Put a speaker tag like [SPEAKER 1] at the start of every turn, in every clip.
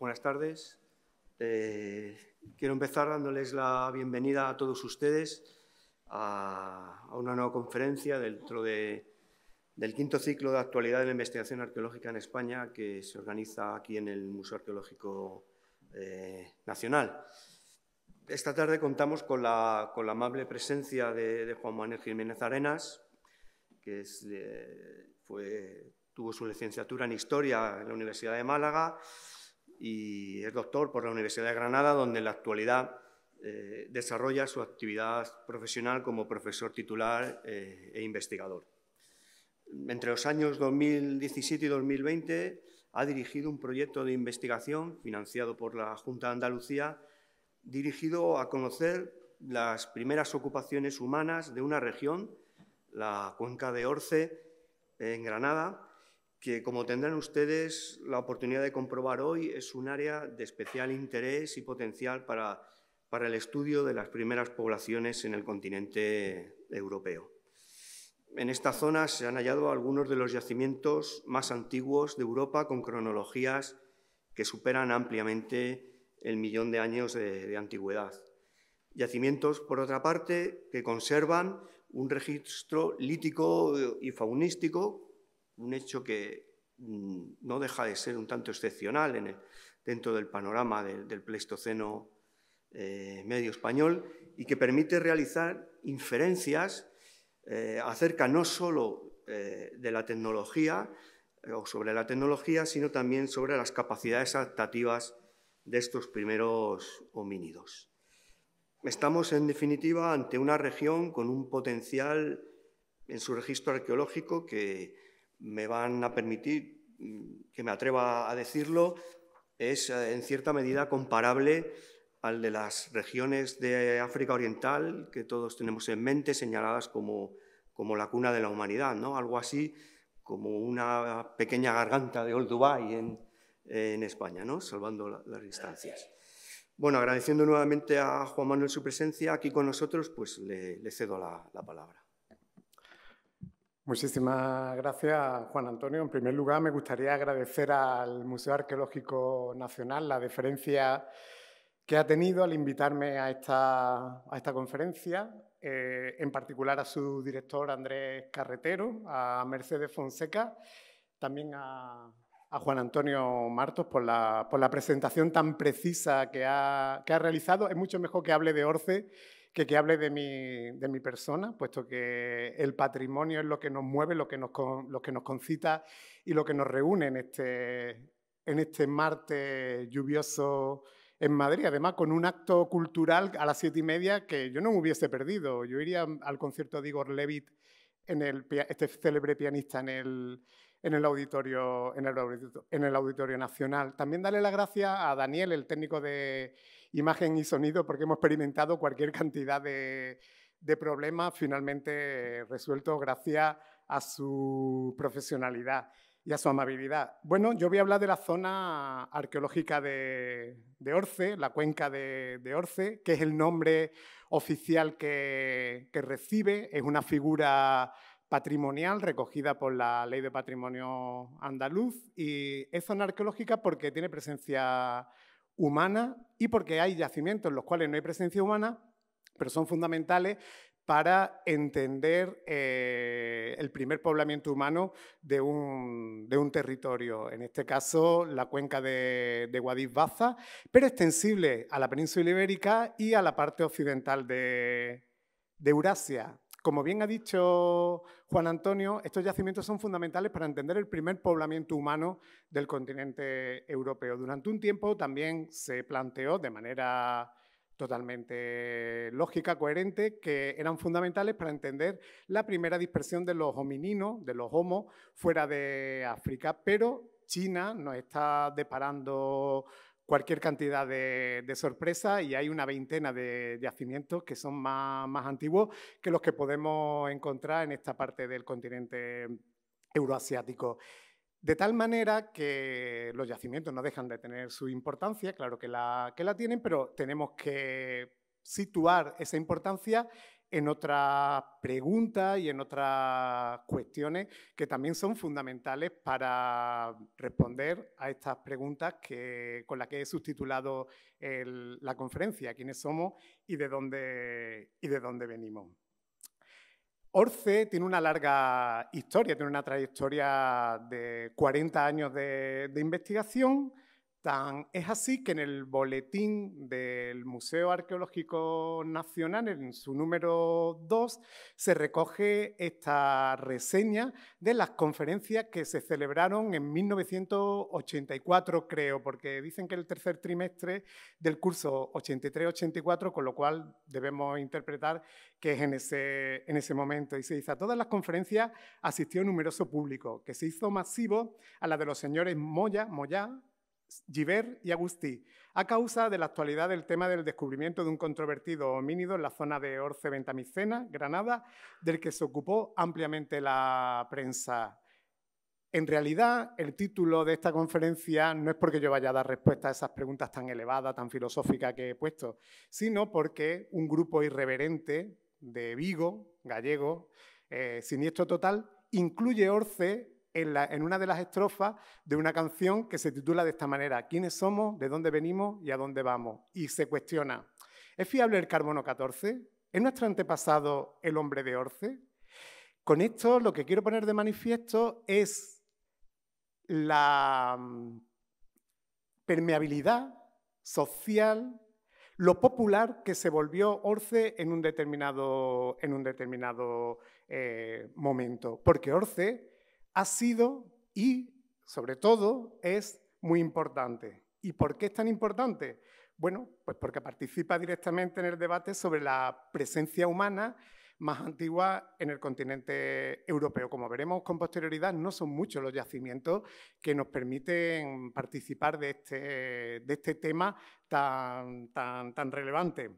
[SPEAKER 1] Buenas tardes. Eh, quiero empezar dándoles la bienvenida a todos ustedes a, una nueva conferencia dentro del quinto ciclo de actualidad de la investigación arqueológica en España que se organiza aquí en el Museo Arqueológico eh, Nacional. Esta tarde contamos con la, amable presencia de, Juan Manuel Jiménez Arenas, que tuvo su licenciatura en Historia en la Universidad de Málaga y es doctor por la Universidad de Granada, donde en la actualidad eh, desarrolla su actividad profesional como profesor titular eh, e investigador. Entre los años 2017 y 2020 ha dirigido un proyecto de investigación financiado por la Junta de Andalucía dirigido a conocer las primeras ocupaciones humanas de una región, la cuenca de Orce, en Granada, que como tendrán ustedes la oportunidad de comprobar hoy, es un área de especial interés y potencial para, el estudio de las primeras poblaciones en el continente europeo. En esta zona se han hallado algunos de los yacimientos más antiguos de Europa con cronologías que superan ampliamente el millón de años de antigüedad. Yacimientos, por otra parte, que conservan un registro lítico y faunístico un hecho que mm, no deja de ser un tanto excepcional dentro del panorama del, Pleistoceno eh, medio español y que permite realizar inferencias eh, acerca no solo eh, de la tecnología o sobre la tecnología, sino también sobre las capacidades adaptativas de estos primeros homínidos. Estamos, en definitiva, ante una región con un potencial en su registro arqueológico que me van a permitir mm, que me atreva a decirlo, es eh, en cierta medida comparable al de las regiones de África Oriental que todos tenemos en mente, señaladas como, la cuna de la humanidad, ¿no? algo así como una pequeña garganta de Old Dubai en, España, ¿no? salvando las distancias. Bueno, agradeciendo nuevamente a Juan Manuel su presencia aquí con nosotros, pues le, cedo la palabra.
[SPEAKER 2] Muchísimas gracias, Juan Antonio. En primer lugar, me gustaría agradecer al Museo Arqueológico Nacional la deferencia que ha tenido al invitarme a esta, conferencia, eh, en particular a su director Andrés Carretero, a Mercedes Fonseca, también a, Juan Antonio Martos por la, presentación tan precisa que ha, que ha realizado. Es mucho mejor que hable de Orce que, hable de mi, persona, puesto que el patrimonio es lo que nos mueve, lo que nos, lo que nos concita y lo que nos reúne en este, en este martes lluvioso en Madrid, además con un acto cultural a las siete y media que yo no me hubiese perdido. Yo iría al concierto de Igor Levit, en este célebre pianista, en el, auditorio, en el Auditorio Nacional. También darle las gracias a Daniel, el técnico de, imagen y sonido porque hemos experimentado cualquier cantidad de, problemas finalmente resueltos gracias a su profesionalidad y a su amabilidad. Bueno, yo voy a hablar de la zona arqueológica de, Orce, la cuenca de, Orce, que es el nombre oficial que, que, recibe. Es una figura patrimonial recogida por la Ley de Patrimonio Andaluz y es zona arqueológica porque tiene presencia humana y porque hay yacimientos en los cuales no hay presencia humana, pero son fundamentales para entender eh, el primer poblamiento humano de un, territorio, en este caso la cuenca de, de Guadix-Baza, pero extensible a la península ibérica y a la parte occidental de, de Eurasia. Como bien ha dicho Juan Antonio, estos yacimientos son fundamentales para entender el primer poblamiento humano del continente europeo. Durante un tiempo también se planteó de manera totalmente lógica, coherente, que eran fundamentales para entender la primera dispersión de los homininos, de los homos, fuera de África. Pero China nos está deparando cualquier cantidad de, sorpresa y hay una veintena de yacimientos que son más, antiguos que los que podemos encontrar en esta parte del continente euroasiático. De tal manera que los yacimientos no dejan de tener su importancia, claro que la, que la tienen, pero tenemos que situar esa importancia en otras preguntas y en otras cuestiones que también son fundamentales para responder a estas preguntas con las que he subtitulado la conferencia, quiénes somos y de dónde, y de dónde venimos. Orce tiene una larga historia, tiene una trayectoria de 40 años de investigación, es así que en el boletín del Museo Arqueológico Nacional, en su número 2, se recoge esta reseña de las conferencias que se celebraron en 1984, creo, porque dicen que el tercer trimestre del curso 83-84, con lo cual debemos interpretar que es en ese, momento. Y se dice, a todas las conferencias asistió un numeroso público, que se hizo masivo a la de los señores Moya, Moya Giver y Agustí, a causa de la actualidad del tema del descubrimiento de un controvertido homínido en la zona de Orce Ventamicena, Granada, del que se ocupó ampliamente la prensa. En realidad, el título de esta conferencia no es porque yo vaya a dar respuesta a esas preguntas tan elevadas, tan filosóficas que he puesto, sino porque un grupo irreverente de Vigo, gallego, eh, siniestro total, incluye Orce en, una de las estrofas de una canción que se titula de esta manera, ¿quiénes somos, de dónde venimos y a dónde vamos? Y se cuestiona, ¿es fiable el carbono 14? ¿Es nuestro antepasado el hombre de Orce? Con esto lo que quiero poner de manifiesto es la mm, permeabilidad social, lo popular que se volvió Orce en un determinado, en un determinado eh, momento. Porque Orce ha sido y, sobre todo, es muy importante. ¿Y por qué es tan importante? Bueno, pues porque participa directamente en el debate sobre la presencia humana más antigua en el continente europeo. Como veremos con posterioridad, no son muchos los yacimientos que nos permiten participar de este, este tema tan, tan, tan relevante.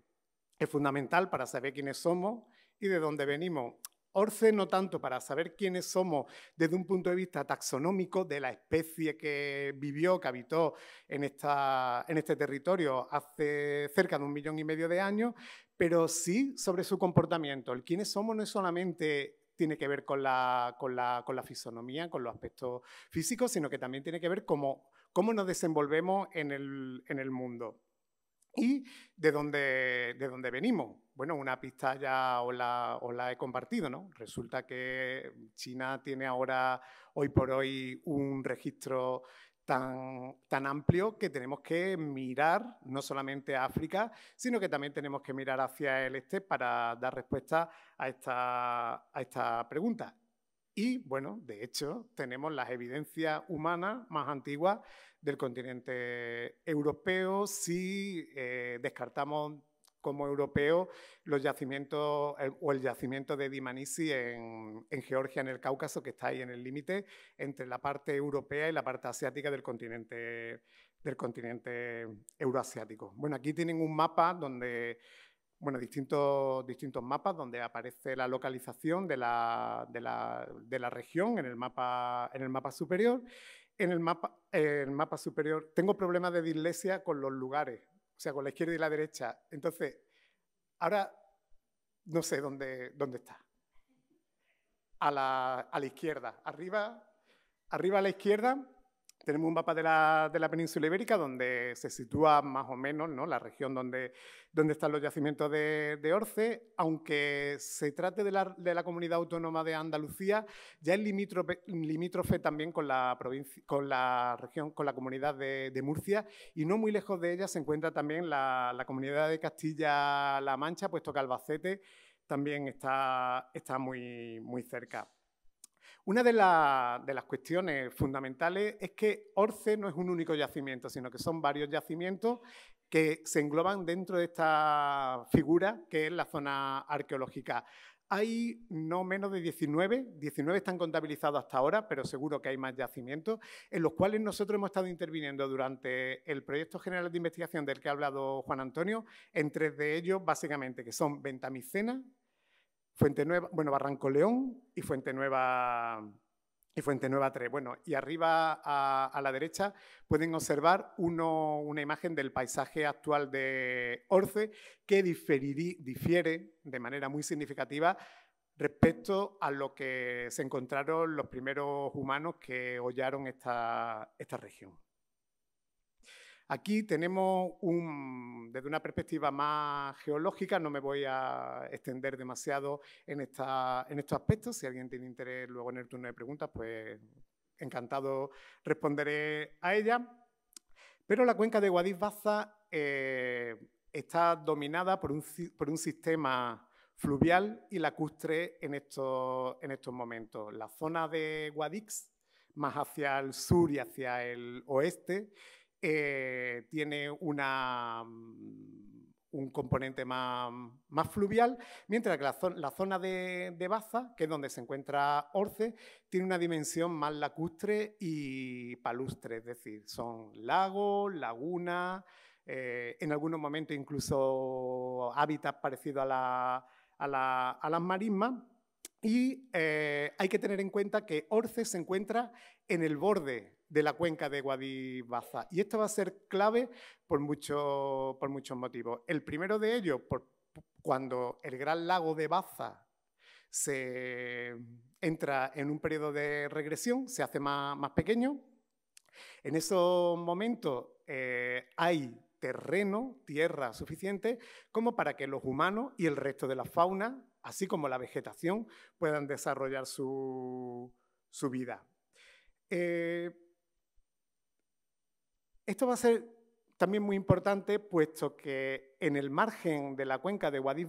[SPEAKER 2] Es fundamental para saber quiénes somos y de dónde venimos. Orce no tanto para saber quiénes somos desde un punto de vista taxonómico de la especie que vivió, que habitó en, este territorio hace cerca de un millón y medio de años, pero sí sobre su comportamiento. El quiénes somos no es solamente tiene que ver con la, fisonomía, con los aspectos físicos, sino que también tiene que ver cómo, cómo nos desenvolvemos en el mundo. ¿Y de dónde, de dónde venimos? Bueno, una pista ya os la, he compartido, ¿no? Resulta que China tiene ahora, hoy por hoy, un registro tan, tan amplio que tenemos que mirar no solamente a África, sino que también tenemos que mirar hacia el este para dar respuesta a esta, a esta pregunta. Y bueno, de hecho, tenemos las evidencias humanas más antiguas del continente europeo si eh, descartamos como europeo los yacimientos o el yacimiento de Dimanisi en, en, Georgia, en el Cáucaso, que está ahí en el límite entre la parte europea y la parte asiática del continente, del continente euroasiático. Bueno, aquí tienen un mapa donde bueno, distintos, distintos mapas donde aparece la localización de la, región en el mapa, superior. En eh, el mapa, superior tengo problemas de dislexia con los lugares, o sea, con la izquierda y la derecha. Entonces, ahora no sé dónde, dónde está. A la, a la izquierda, arriba, arriba a la izquierda tenemos un mapa de la, de la, península ibérica donde se sitúa más o menos ¿no? la región donde, donde están los yacimientos de, Orce, aunque se trate de la, comunidad autónoma de Andalucía, ya es limítrofe, también con la, provincia, con la región, con la comunidad de, Murcia, y no muy lejos de ella se encuentra también la, comunidad de Castilla-La Mancha, puesto que Albacete también está, está muy, muy cerca. Una de, las cuestiones fundamentales es que Orce no es un único yacimiento, sino que son varios yacimientos que se engloban dentro de esta figura que es la zona arqueológica. Hay no menos de 19, 19 están contabilizados hasta ahora, pero seguro que hay más yacimientos, en los cuales nosotros hemos estado interviniendo durante el proyecto general de investigación del que ha hablado Juan Antonio, en tres de ellos básicamente, que son Ventamicena, Fuente Nueva, bueno, Barranco León y Fuente Nueva y Fuente Nueva 3. Bueno, y arriba a, la derecha pueden observar una imagen del paisaje actual de Orce que difiere de manera muy significativa respecto a lo que se encontraron los primeros humanos que hollaron esta región. Aquí tenemos un, desde una perspectiva más geológica, no me voy a extender demasiado en, estos aspectos, si alguien tiene interés luego en el turno de preguntas, pues encantado responderé a ella. Pero la cuenca de Guadix-Baza eh, está dominada por un, sistema fluvial y lacustre en estos, en estos momentos. La zona de Guadix, más hacia el sur y hacia el oeste, eh, tiene mm, un componente más, fluvial, mientras que la, zona de, Baza, que es donde se encuentra Orce, tiene una dimensión más lacustre y palustre, es decir, son lagos, lagunas, eh, en algunos momentos incluso hábitats parecidos a, las marismas. Y eh, hay que tener en cuenta que Orce se encuentra en el borde de la cuenca de Guadibaza. Y esto va a ser clave por, muchos motivos. El primero de ellos, cuando el gran lago de Baza se entra en un periodo de regresión, se hace más, pequeño. En esos momentos eh, hay terreno, tierra suficiente como para que los humanos y el resto de la fauna, así como la vegetación, puedan desarrollar su, vida. Eh, esto va a ser también muy importante, puesto que en el margen de la cuenca de guadix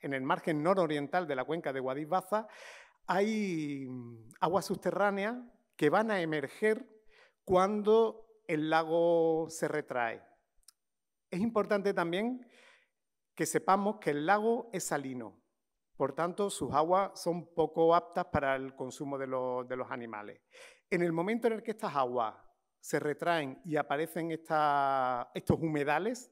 [SPEAKER 2] en el margen nororiental de la cuenca de guadix hay mm, aguas subterráneas que van a emerger cuando el lago se retrae. Es importante también que sepamos que el lago es salino, por tanto sus aguas son poco aptas para el consumo de, los, de los animales. En el momento en el que estas aguas se retraen y aparecen estos humedales,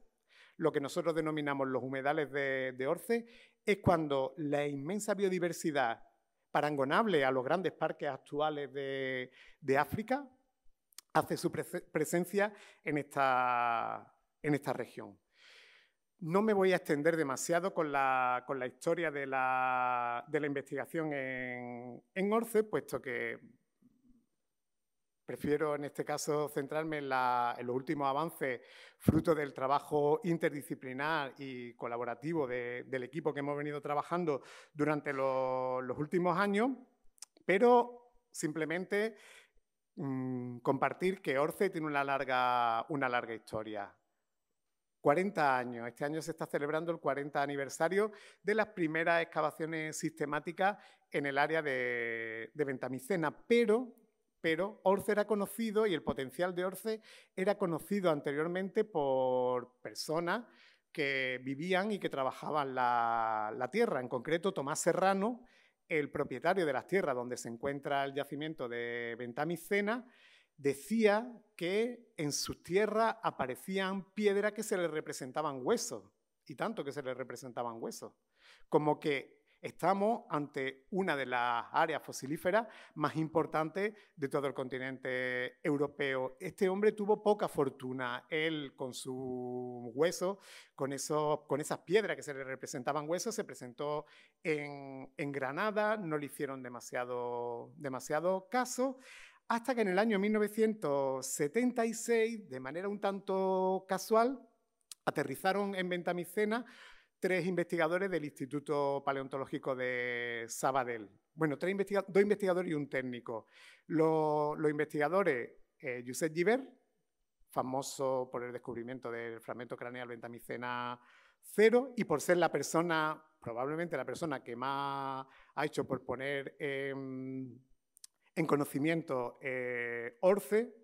[SPEAKER 2] lo que nosotros denominamos los humedales de, Orce, es cuando la inmensa biodiversidad parangonable a los grandes parques actuales de, África hace su presencia en esta, región. No me voy a extender demasiado con la, historia de la, investigación en, Orce, puesto que Prefiero en este caso centrarme en, los últimos avances, fruto del trabajo interdisciplinar y colaborativo del equipo que hemos venido trabajando durante los últimos años, pero simplemente mm, compartir que Orce tiene una larga, historia. 40 años. Este año se está celebrando el 40 aniversario de las primeras excavaciones sistemáticas en el área de, de Ventamicena, pero pero Orce era conocido y el potencial de Orce era conocido anteriormente por personas que vivían y que trabajaban la, tierra, en concreto Tomás Serrano, el propietario de las tierras donde se encuentra el yacimiento de Ventamicena, decía que en sus tierras aparecían piedras que se le representaban huesos, y tanto que se le representaban huesos, como que Estamos ante una de las áreas fosilíferas más importantes de todo el continente europeo. Este hombre tuvo poca fortuna, él con su hueso, con, esas piedras que se le representaban huesos, se presentó en, Granada, no le hicieron demasiado, demasiado caso hasta que en el año 1976, de manera un tanto casual, aterrizaron en Ventamicena tres investigadores del Instituto Paleontológico de Sabadell. Bueno, tres dos investigadores y un técnico. Los, investigadores, eh, Josep Giver, famoso por el descubrimiento del fragmento craneal ventamicena cero y por ser la persona, probablemente la persona que más ha hecho por poner en conocimiento eh, Orce,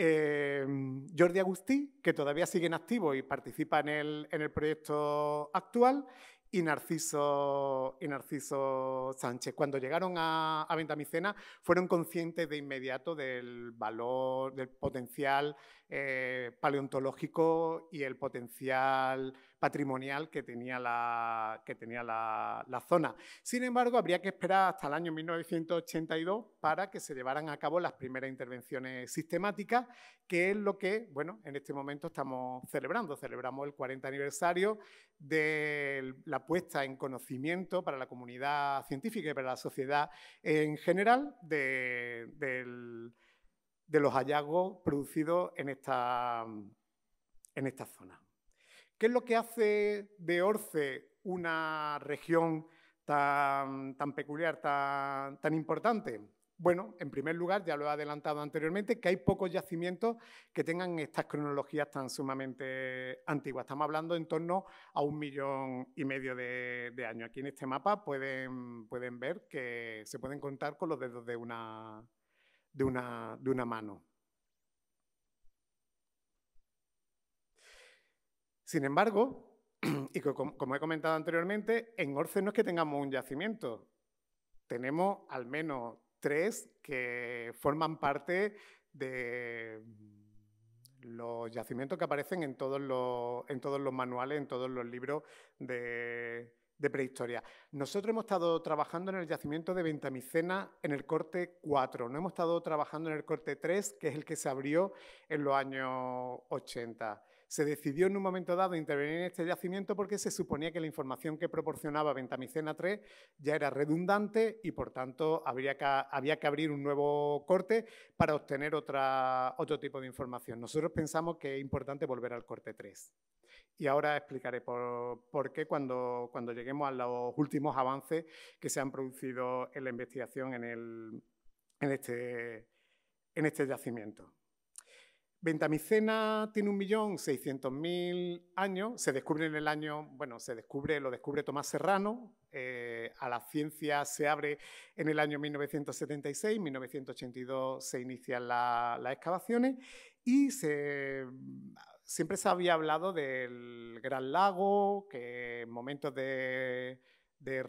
[SPEAKER 2] Em, Jordi Agustí, que todavía sigue en activo y participa en el, proyecto actual, y Narciso, y Sánchez. Cuando llegaron a, a Ventamicena fueron conscientes de inmediato del valor, del potencial eh, paleontológico y el potencial patrimonial que tenía, la, que tenía la, zona. Sin embargo, habría que esperar hasta el año 1982 para que se llevaran a cabo las primeras intervenciones sistemáticas, que es lo que, bueno, en este momento estamos celebrando. Celebramos el 40 aniversario de la puesta en conocimiento para la comunidad científica y para la sociedad en general de, los hallazgos producidos en en esta zona. ¿Qué es lo que hace de Orce una región tan, peculiar, tan, importante? Bueno, en primer lugar, ya lo he adelantado anteriormente, que hay pocos yacimientos que tengan estas cronologías tan sumamente antiguas. Estamos hablando en torno a un millón y medio de, años. Aquí en este mapa pueden, ver que se pueden contar con los dedos de una mano. Sin embargo, y como he comentado anteriormente, en Orce no es que tengamos un yacimiento, tenemos al menos tres que forman parte de los yacimientos que aparecen en todos los, manuales, en todos los libros de, de prehistoria. Nosotros hemos estado trabajando en el yacimiento de Ventamicena en el corte 4, no hemos estado trabajando en el corte 3, que es el que se abrió en los años 80 se decidió en un momento dado intervenir en este yacimiento porque se suponía que la información que proporcionaba Ventamicena 3 ya era redundante y, por tanto, habría había que abrir un nuevo corte para obtener otro tipo de información. Nosotros pensamos que es importante volver al corte 3. Y ahora explicaré por, por qué cuando, cuando lleguemos a los últimos avances que se han producido en la investigación en, el, en, este, en este yacimiento. Ventamicena tiene 1.600.000 años, se descubre en el año, bueno, se descubre, lo descubre Tomás Serrano, eh, a la ciencia se abre en el año 1976, 1982 se inician las excavaciones y siempre se había hablado del Gran Lago, que en momentos de de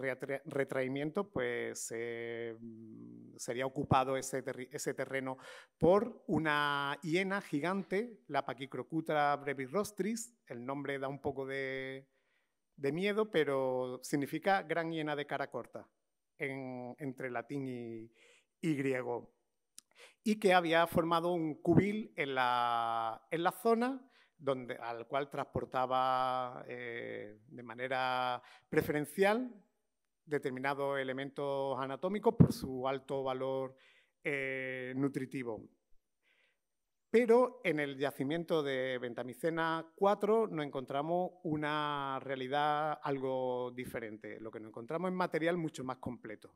[SPEAKER 2] retraimiento, pues eh, mm, sería ocupado ese, terreno por una hiena gigante, la brevis brevirostris. El nombre da un poco de, miedo, pero significa gran hiena de cara corta, entre latín y, griego. Y que había formado un cubil en la, en la zona donde, al cual transportaba eh, de manera preferencial determinados elementos anatómicos por su alto valor eh, nutritivo. Pero en el yacimiento de Ventamicena 4 nos encontramos una realidad algo diferente. Lo que nos encontramos es material mucho más completo.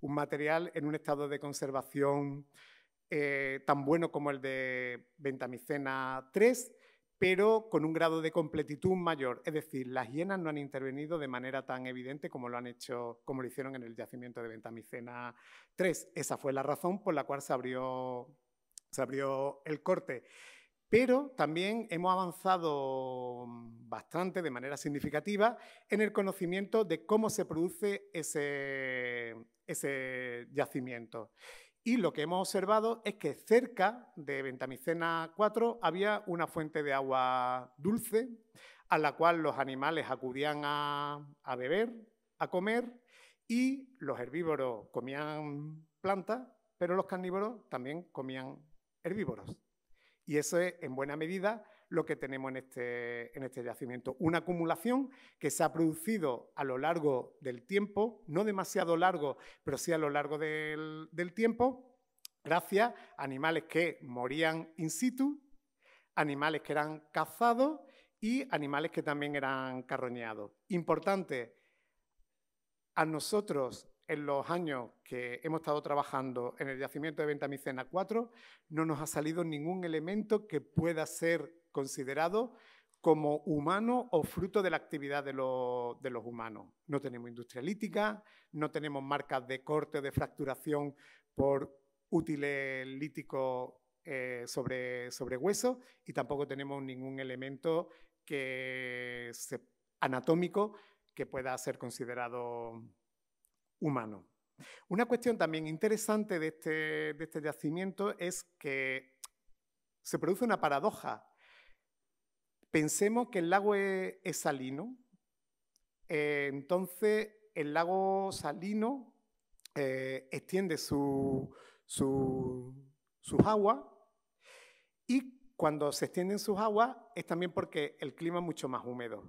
[SPEAKER 2] Un material en un estado de conservación eh, tan bueno como el de Ventamicena 3, pero con un grado de completitud mayor. Es decir, las hienas no han intervenido de manera tan evidente como lo han hecho, como lo hicieron en el yacimiento de Ventamicena 3. Esa fue la razón por la cual se abrió, el corte. Pero también hemos avanzado bastante, de manera significativa, en el conocimiento de cómo se produce ese yacimiento. Y lo que hemos observado es que cerca de Ventamicena 4 había una fuente de agua dulce a la cual los animales acudían a, beber, a comer, y los herbívoros comían plantas, pero los carnívoros también comían herbívoros. Y eso es, en buena medida, lo que tenemos en este, en este yacimiento. Una acumulación que se ha producido a lo largo del tiempo, no demasiado largo, pero sí a lo largo del, del tiempo, gracias a animales que morían in situ, animales que eran cazados y animales que también eran carroñados. Importante, a nosotros en los años que hemos estado trabajando en el yacimiento de Ventamicena 4, no nos ha salido ningún elemento que pueda ser considerado como humano o fruto de la actividad de, los humanos. No tenemos industria lítica, no tenemos marcas de corte o de fracturación por útiles líticos eh, sobre, huesos y tampoco tenemos ningún elemento que anatómico que pueda ser considerado humano. Una cuestión también interesante de este, este yacimiento es que se produce una paradoja Pensemos que el lago es, salino, eh, entonces el lago salino eh, extiende sus aguas y cuando se extienden sus aguas es también porque el clima es mucho más húmedo.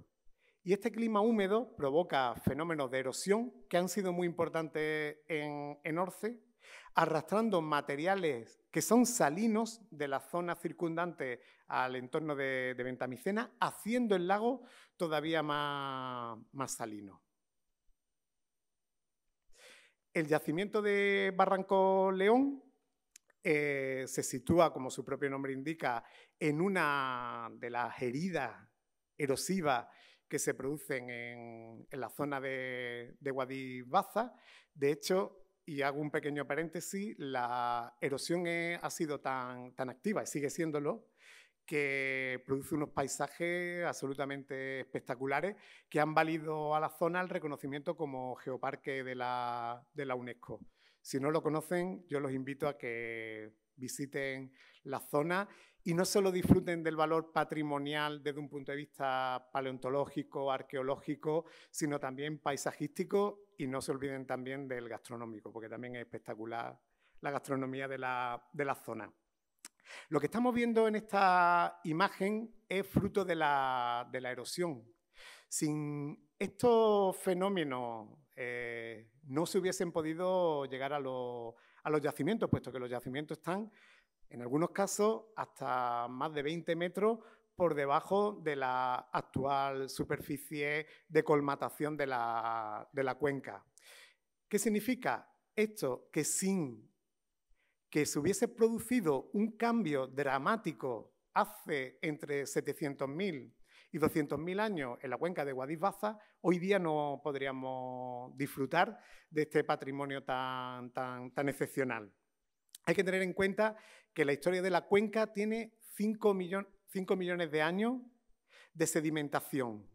[SPEAKER 2] Y este clima húmedo provoca fenómenos de erosión que han sido muy importantes en, en Orce, arrastrando materiales que son salinos de la zona circundante al entorno de, Ventamicena, haciendo el lago todavía más, salino. El yacimiento de Barranco León eh, se sitúa, como su propio nombre indica, en una de las heridas erosivas que se producen en, la zona de, de Guadibaza. De hecho, y hago un pequeño paréntesis, la erosión eh, ha sido tan activa y sigue siéndolo que produce unos paisajes absolutamente espectaculares que han valido a la zona el reconocimiento como geoparque de la, UNESCO. Si no lo conocen, yo los invito a que visiten la zona y no solo disfruten del valor patrimonial desde un punto de vista paleontológico, arqueológico, sino también paisajístico y no se olviden también del gastronómico, porque también es espectacular la gastronomía de la zona. Lo que estamos viendo en esta imagen es fruto de la, erosión. Sin estos fenómenos eh, no se hubiesen podido llegar a, los yacimientos, puesto que los yacimientos están, en algunos casos, hasta más de 20 metros por debajo de la actual superficie de colmatación de la, de la cuenca. ¿Qué significa esto? Que sin que se hubiese producido un cambio dramático hace entre 700.000 y 200.000 años en la cuenca de guadix hoy día no podríamos disfrutar de este patrimonio tan, excepcional. Hay que tener en cuenta que la historia de la cuenca tiene 5, millones de años de sedimentación.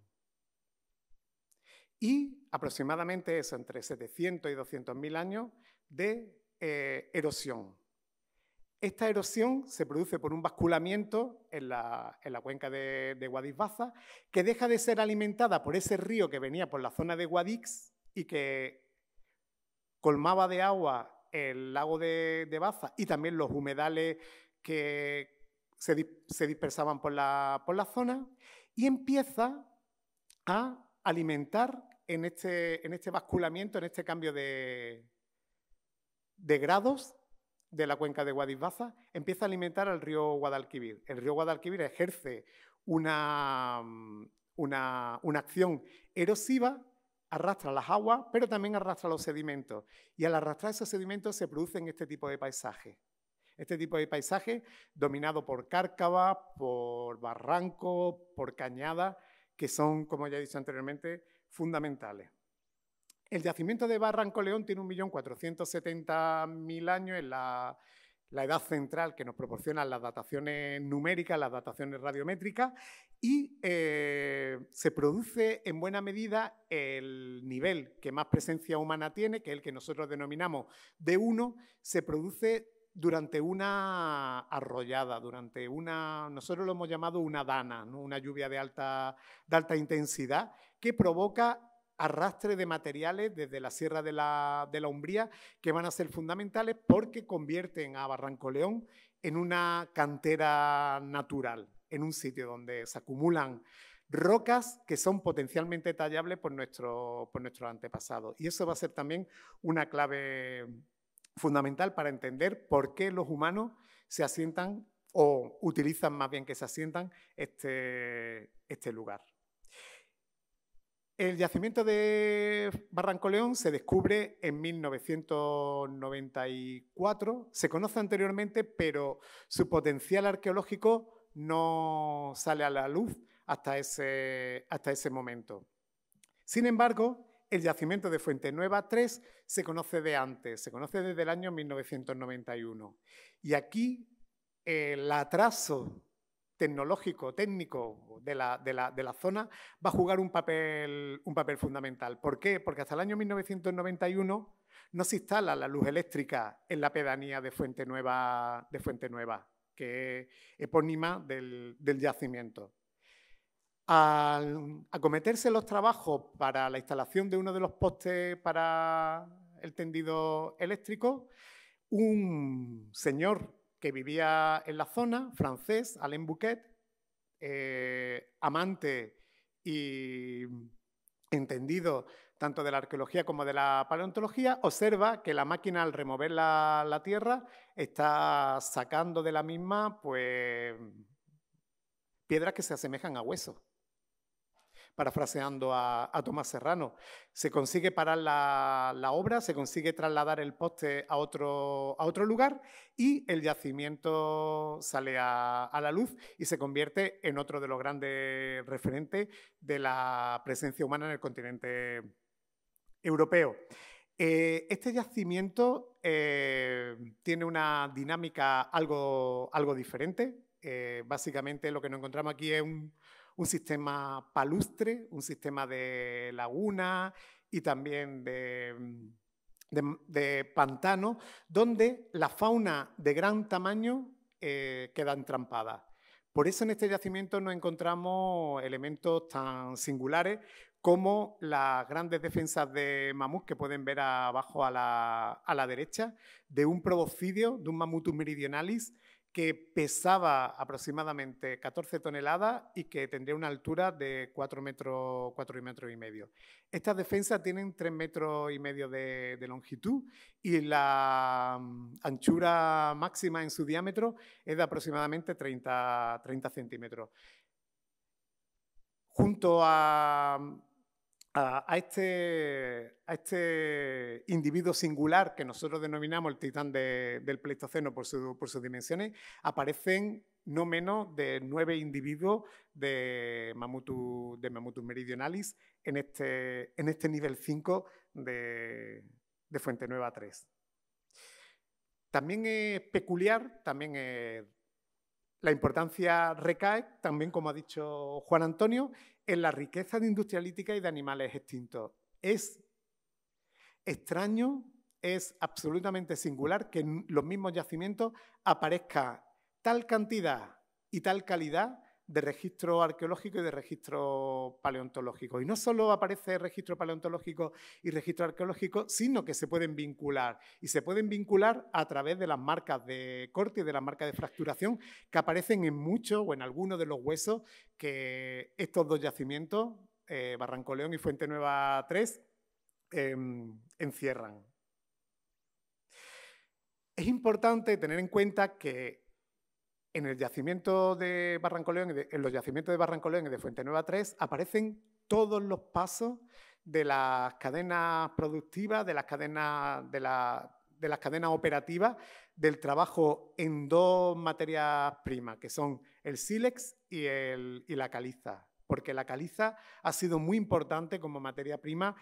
[SPEAKER 2] Y aproximadamente eso, entre 700 y 200.000 años de eh, erosión. Esta erosión se produce por un basculamiento en la, cuenca de, Guadix-Baza, que deja de ser alimentada por ese río que venía por la zona de Guadix y que colmaba de agua el lago de, Baza y también los humedales que, se, dispersaban por la, zona y empieza a alimentar en este, este basculamiento, en este cambio de grados, de la cuenca de Guadisbaza, empieza a alimentar al río Guadalquivir. El río Guadalquivir ejerce mm, una, acción erosiva arrastra las aguas, pero también arrastra los sedimentos. Y al arrastrar esos sedimentos se producen este tipo de paisajes. Este tipo de paisaje dominado por cárcavas, por barrancos, por cañadas, que son, como ya he dicho anteriormente, fundamentales. El yacimiento de Barranco León tiene 1.470.000 años en la, edad central que nos proporcionan las dataciones numéricas, las dataciones radiométricas, y eh, se produce en buena medida el nivel que más presencia humana tiene, que es el que nosotros denominamos D1, se produce durante una arrollada, durante una, nosotros lo hemos llamado una dana, una lluvia de alta, de alta intensidad, que provoca arrastre de materiales desde la Sierra de la, de la Umbría que van a ser fundamentales porque convierten a Barranco León en una cantera natural, en un sitio donde se acumulan rocas que son potencialmente tallables por, nuestro, por nuestros antepasados. Y eso va a ser también una clave fundamental para entender por qué los humanos se asientan o utilizan más bien que se asientan este, este lugar. El yacimiento de Barranco León se descubre en 1994, se conoce anteriormente, pero su potencial arqueológico no sale a la luz hasta ese, hasta ese momento. Sin embargo, el yacimiento de Fuente Nueva 3 se conoce de antes, se conoce desde el año 1991. Y aquí el atraso tecnológico, técnico de la, zona va a jugar un papel, un papel fundamental. ¿Por qué? Porque hasta el año 1991 no se instala la luz eléctrica en la pedanía de Fuente Nueva, de Fuente Nueva que es epónima del, del yacimiento. Al acometerse los trabajos para la instalación de uno de los postes para el tendido eléctrico, un señor que vivía en la zona, francés, Alain Bouquet, eh, amante y entendido tanto de la arqueología como de la paleontología, observa que la máquina al remover la, tierra está sacando de la misma pues, piedras que se asemejan a huesos parafraseando a, Tomás Serrano. Se consigue parar la, obra, se consigue trasladar el poste a otro, a otro lugar y el yacimiento sale a, la luz y se convierte en otro de los grandes referentes de la presencia humana en el continente europeo. Eh, este yacimiento eh, tiene una dinámica algo, algo diferente. Eh, básicamente lo que nos encontramos aquí es un, un sistema palustre, un sistema de laguna y también de, pantanos, mm, mm, pantano, donde la fauna de gran tamaño eh, queda entrampada. Por eso en este yacimiento no encontramos elementos tan singulares como las grandes defensas de mamut que pueden ver abajo a la, derecha, de un proboscidio, de un mamutus meridionalis, que pesaba aproximadamente 14 toneladas y que tendría una altura de 4 metros, 4 metros y medio. Estas defensas tienen 3 metros y medio de, longitud y la mm, anchura máxima en su diámetro es de aproximadamente 30, 30 centímetros. Junto a este, a, este, individuo singular que nosotros denominamos el titán de, del Pleistoceno por, sus dimensiones, aparecen no menos de nueve individuos de Mamutus meridionalis en este, este nivel 5 de, Fuente Nueva 3. También es peculiar, también la importancia recae, también como ha dicho Juan Antonio, en la riqueza de industrialítica y de animales extintos. Es extraño, es absolutamente singular que en los mismos yacimientos aparezca tal cantidad y tal calidad de registro arqueológico y de registro paleontológico. Y no solo aparece registro paleontológico y registro arqueológico, sino que se pueden vincular. Y se pueden vincular a través de las marcas de corte y de las marcas de fracturación que aparecen en muchos o en algunos de los huesos que estos dos yacimientos, eh, Barranco León y Fuente Nueva 3, em, encierran. Es importante tener en cuenta que en el yacimiento de Barrancoleón, en los yacimientos de Barrancoleón y de Fuente Nueva 3 aparecen todos los pasos de las cadenas productivas, de las cadenas, de las cadenas operativas, del trabajo en dos materias primas, que son el sílex y, la caliza, porque la caliza ha sido muy importante como materia prima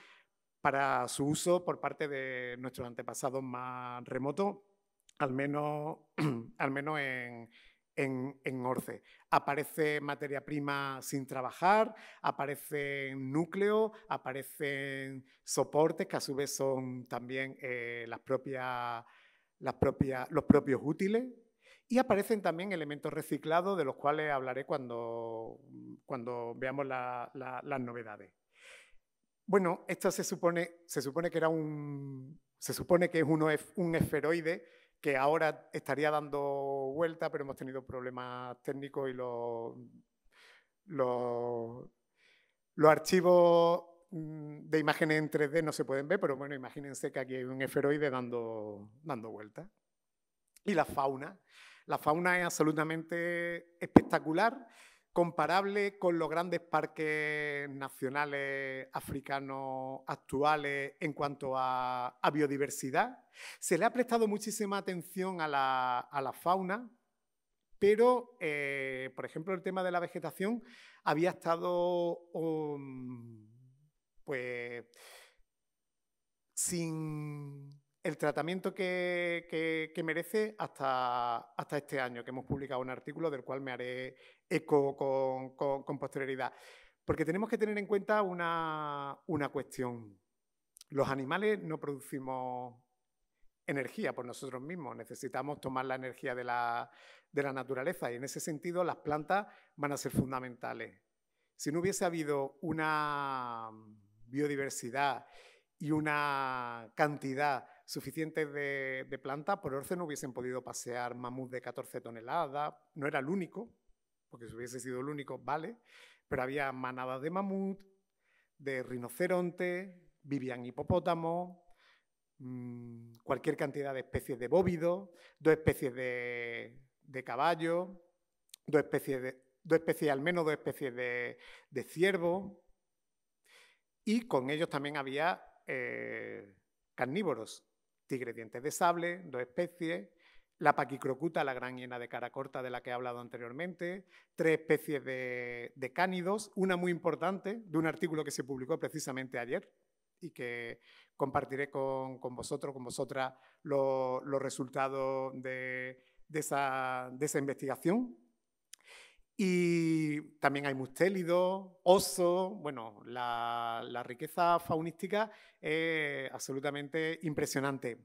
[SPEAKER 2] para su uso por parte de nuestros antepasados más remotos, al menos, al menos en, en, Orce. Aparece materia prima sin trabajar, aparecen núcleo aparecen soportes que a su vez son también eh, los propios útiles y aparecen también elementos reciclados de los cuales hablaré cuando, veamos las novedades. Bueno, esto se supone, se supone que era un. Se supone que es un esferoide que ahora estaría dando vuelta, pero hemos tenido problemas técnicos y los, archivos mm, de imágenes en 3D no se pueden ver, pero bueno, imagínense que aquí hay un esferoide dando, dando vuelta Y la fauna. La fauna es absolutamente espectacular comparable con los grandes parques nacionales africanos actuales en cuanto a, biodiversidad. Se le ha prestado muchísima atención a la, fauna, pero, eh, por ejemplo, el tema de la vegetación había estado um, pues, sin el tratamiento que, merece hasta, este año, que hemos publicado un artículo del cual me haré eco con, posterioridad. Porque tenemos que tener en cuenta una, cuestión. Los animales no producimos energía por nosotros mismos, necesitamos tomar la energía de la naturaleza y en ese sentido las plantas van a ser fundamentales. Si no hubiese habido una biodiversidad y una cantidad suficientes de, plantas, por Orce no hubiesen podido pasear mamut de 14 toneladas, no era el único, porque si hubiese sido el único, vale, pero había manadas de mamut, de rinoceronte, vivían hipopótamos, mm, cualquier cantidad de especies de bóvido dos especies de, de caballo, dos especies, de, dos especies, al menos dos especies de, de ciervo, y con ellos también había eh, carnívoros tigre dientes de sable, dos especies, la paquicrocuta, la gran hiena de cara corta de la que he hablado anteriormente, tres especies de, cánidos, una muy importante de un artículo que se publicó precisamente ayer y que compartiré con, vosotros, con vosotras, los resultados de esa investigación, y también hay mustélidos, osos, bueno, la, riqueza faunística es absolutamente impresionante.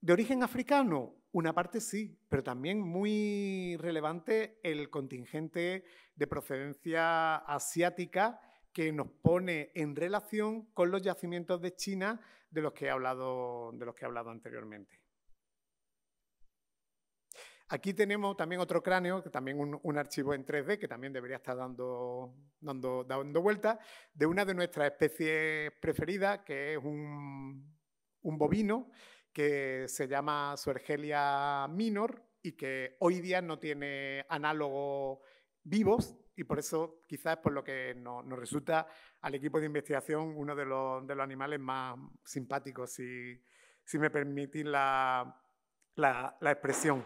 [SPEAKER 2] De origen africano, una parte sí, pero también muy relevante el contingente de procedencia asiática que nos pone en relación con los yacimientos de China de los que he hablado, de los que he hablado anteriormente. Aquí tenemos también otro cráneo, que también un, archivo en 3D, que también debería estar dando, dando, de una de nuestras especies preferidas, que es un, un bovino, que se llama Suergelia minor y que hoy día no tiene análogos vivos y por eso quizás por lo que nos, resulta al equipo de investigación uno de los, animales más simpáticos, si, me permitís la expresión.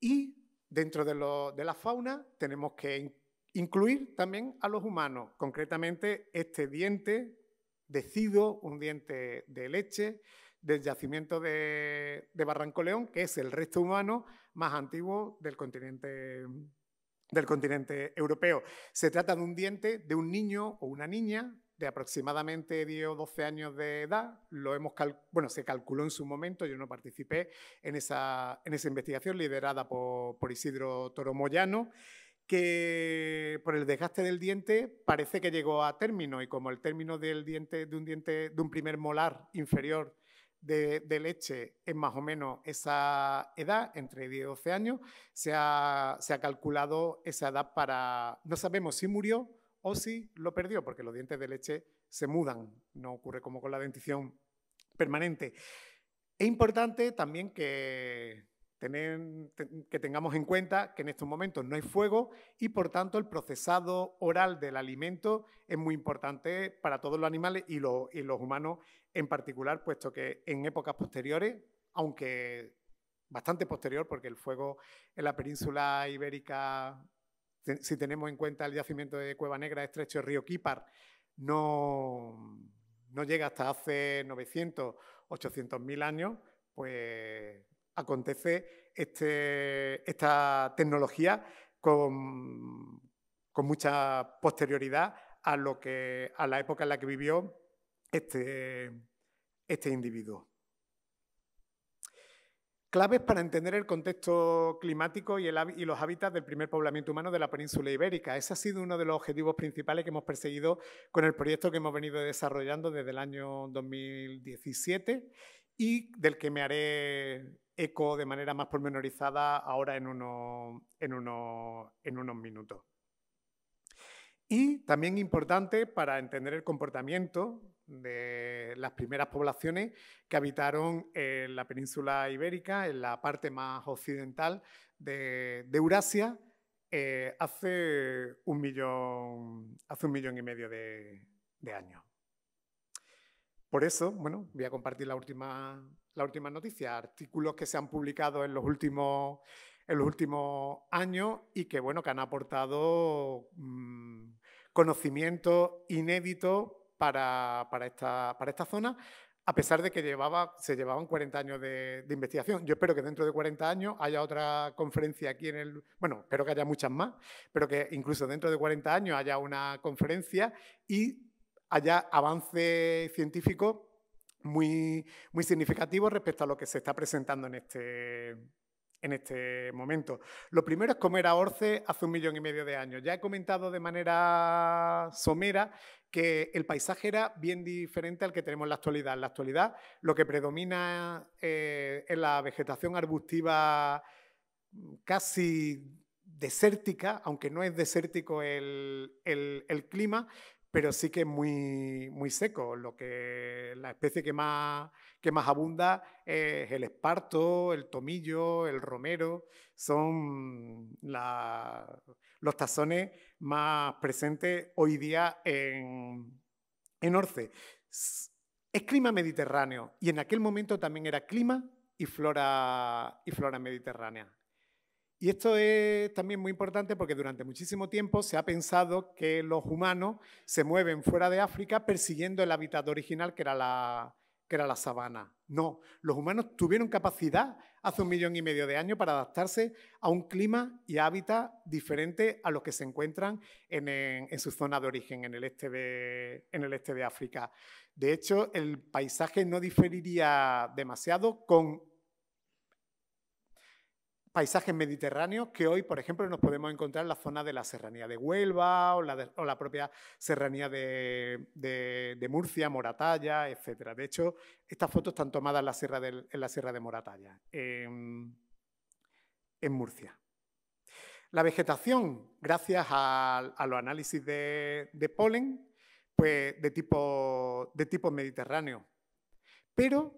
[SPEAKER 2] Y dentro de, la fauna tenemos que incluir también a los humanos, concretamente este diente de cido, un diente de leche, del yacimiento de, Barranco León, que es el resto humano más antiguo del continente, del continente europeo. Se trata de un diente de un niño o una niña de aproximadamente 10 o 12 años de edad. Lo hemos bueno, se calculó en su momento, yo no participé en esa, en esa investigación liderada por, por Isidro Toromoyano, que por el desgaste del diente parece que llegó a término y como el término del diente, de un diente, de un primer molar inferior de, leche es más o menos esa edad, entre 10 y 12 años, se ha, se ha calculado esa edad para, no sabemos si murió o si lo perdió, porque los dientes de leche se mudan, no ocurre como con la dentición permanente. Es importante también que, tengamos en cuenta que en estos momentos no hay fuego y por tanto el procesado oral del alimento es muy importante para todos los animales los, y los humanos en particular, puesto que en épocas posteriores, aunque bastante posterior, porque el fuego en la península ibérica si tenemos en cuenta el yacimiento de Cueva Negra, estrecho río Quípar, no, no llega hasta hace 900, 800 mil años, pues acontece este, esta tecnología con, con, mucha posterioridad a, lo que, a la época en la que vivió este, este individuo. Claves para entender el contexto climático y, los hábitats del primer poblamiento humano de la península ibérica. Ese ha sido uno de los objetivos principales que hemos perseguido con el proyecto que hemos venido desarrollando desde el año 2017 y del que me haré eco de manera más pormenorizada ahora en, en unos minutos. Y también importante para entender el comportamiento de las primeras poblaciones que habitaron en la península ibérica, en la parte más occidental de, Eurasia, eh, hace, un millón, hace millón y medio de, años. Por eso, bueno, voy a compartir la última, la última noticia, artículos que se han publicado en los últimos, en los últimos años y que, bueno, que han aportado mm, conocimiento inédito para, esta, para esta zona, a pesar de que llevaba, se llevaban 40 años de, investigación. Yo espero que dentro de 40 años haya otra conferencia aquí en el... Bueno, espero que haya muchas más, pero que incluso dentro de 40 años haya una conferencia y haya avance científico muy, muy significativo respecto a lo que se está presentando en este, en este momento. Lo primero es comer a Orce hace un millón y medio de años. Ya he comentado de manera somera que el paisaje era bien diferente al que tenemos en la actualidad. En la actualidad lo que predomina eh, es la vegetación arbustiva casi desértica, aunque no es desértico el clima, pero sí que es muy, muy seco. Lo que, la especie que más, que más abunda es el esparto, el tomillo, el romero, son los tazones más presentes hoy día en, en Orce. Es clima mediterráneo y en aquel momento también era clima y flora, y flora mediterránea. Y esto es también muy importante porque durante muchísimo tiempo se ha pensado que los humanos se mueven fuera de África persiguiendo el hábitat original que era la, que era la sabana. No, los humanos tuvieron capacidad hace un millón y medio de años para adaptarse a un clima y hábitat diferente a los que se encuentran en, su zona de origen, en el, este en el este de África. De hecho, el paisaje no diferiría demasiado con paisajes mediterráneos que hoy, por ejemplo, nos podemos encontrar en la zona de la serranía de Huelva o la, propia serranía de, Murcia, Moratalla, etc. De hecho, estas fotos están tomadas en la sierra, de Moratalla, en, Murcia. La vegetación, gracias a, los análisis de, polen, pues de tipo, de tipo mediterráneo. Pero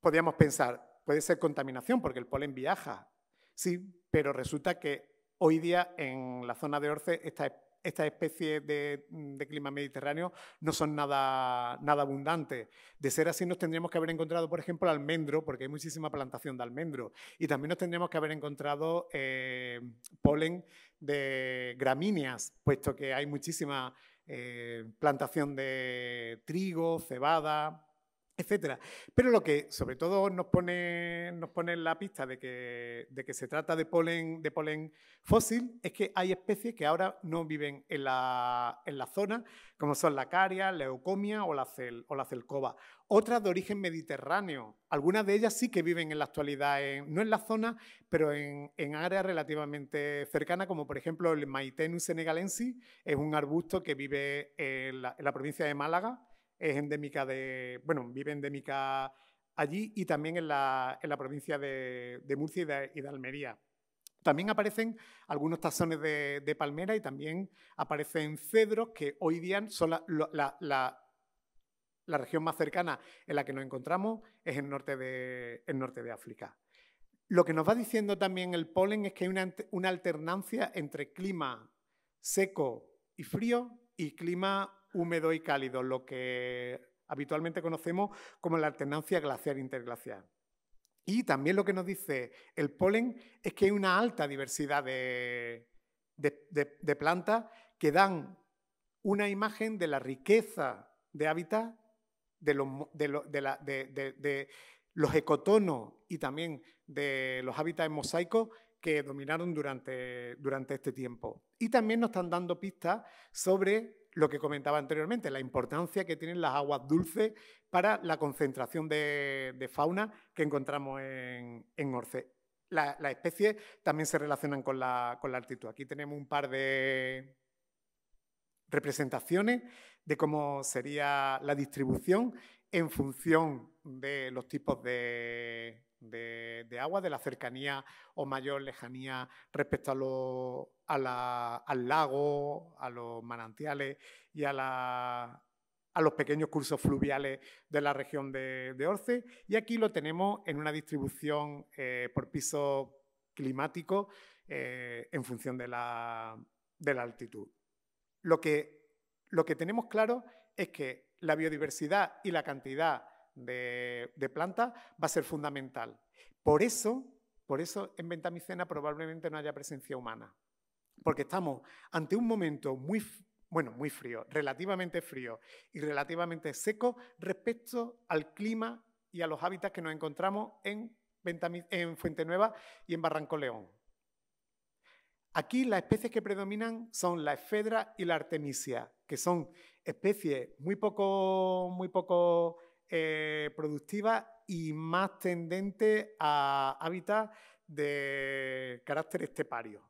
[SPEAKER 2] podríamos pensar, puede ser contaminación porque el polen viaja, sí, pero resulta que hoy día en la zona de Orce esta especie de, clima mediterráneo no son nada, nada abundantes. De ser así nos tendríamos que haber encontrado, por ejemplo, almendro, porque hay muchísima plantación de almendro, y también nos tendríamos que haber encontrado eh, polen de gramíneas, puesto que hay muchísima eh, plantación de trigo, cebada, etcétera. Pero lo que sobre todo nos pone, en la pista de que, se trata de polen, de polen fósil es que hay especies que ahora no viven en la, zona, como son la caria, leucomia o la, cel, o la celcoba. Otras de origen mediterráneo. Algunas de ellas sí que viven en la actualidad, no en la zona, pero en, áreas relativamente cercanas, como por ejemplo el Maitenus senegalensis, es un arbusto que vive en la provincia de Málaga, es endémica de, bueno, vive endémica allí y también en la, provincia de, Murcia y de, Almería. También aparecen algunos tazones de, palmera y también aparecen cedros que hoy día son la, región más cercana en la que nos encontramos, es el norte de, el norte de África. Lo que nos va diciendo también el polen es que hay una, una alternancia entre clima seco y frío y clima húmedo y cálido, lo que habitualmente conocemos como la alternancia glacial-interglacial. Y también lo que nos dice el polen es que hay una alta diversidad de, plantas que dan una imagen de la riqueza de hábitat, de los, ecotonos y también de los hábitats mosaicos que dominaron durante, durante este tiempo. Y también nos están dando pistas sobre lo que comentaba anteriormente, la importancia que tienen las aguas dulces para la concentración de, fauna que encontramos en, Orce. las especies también se relacionan con la, con la altitud. Aquí tenemos un par de representaciones de cómo sería la distribución en función de los tipos de, de, agua, de la cercanía o mayor lejanía respecto al lago, a los manantiales y a, los pequeños cursos fluviales de la región de, Orce. Y aquí lo tenemos en una distribución eh, por piso climático eh, en función de la, altitud. Lo que, lo que tenemos claro es que la biodiversidad y la cantidad de, plantas va a ser fundamental. Por eso, por eso en Ventamicena probablemente no haya presencia humana, porque estamos ante un momento muy, bueno, muy frío, relativamente frío y relativamente seco respecto al clima y a los hábitats que nos encontramos en, Fuente en Nueva y en Barranco León. Aquí las especies que predominan son la esfedra y la artemisia, que son especies muy poco, muy poco eh, productiva y más tendente a hábitats de carácter estepario.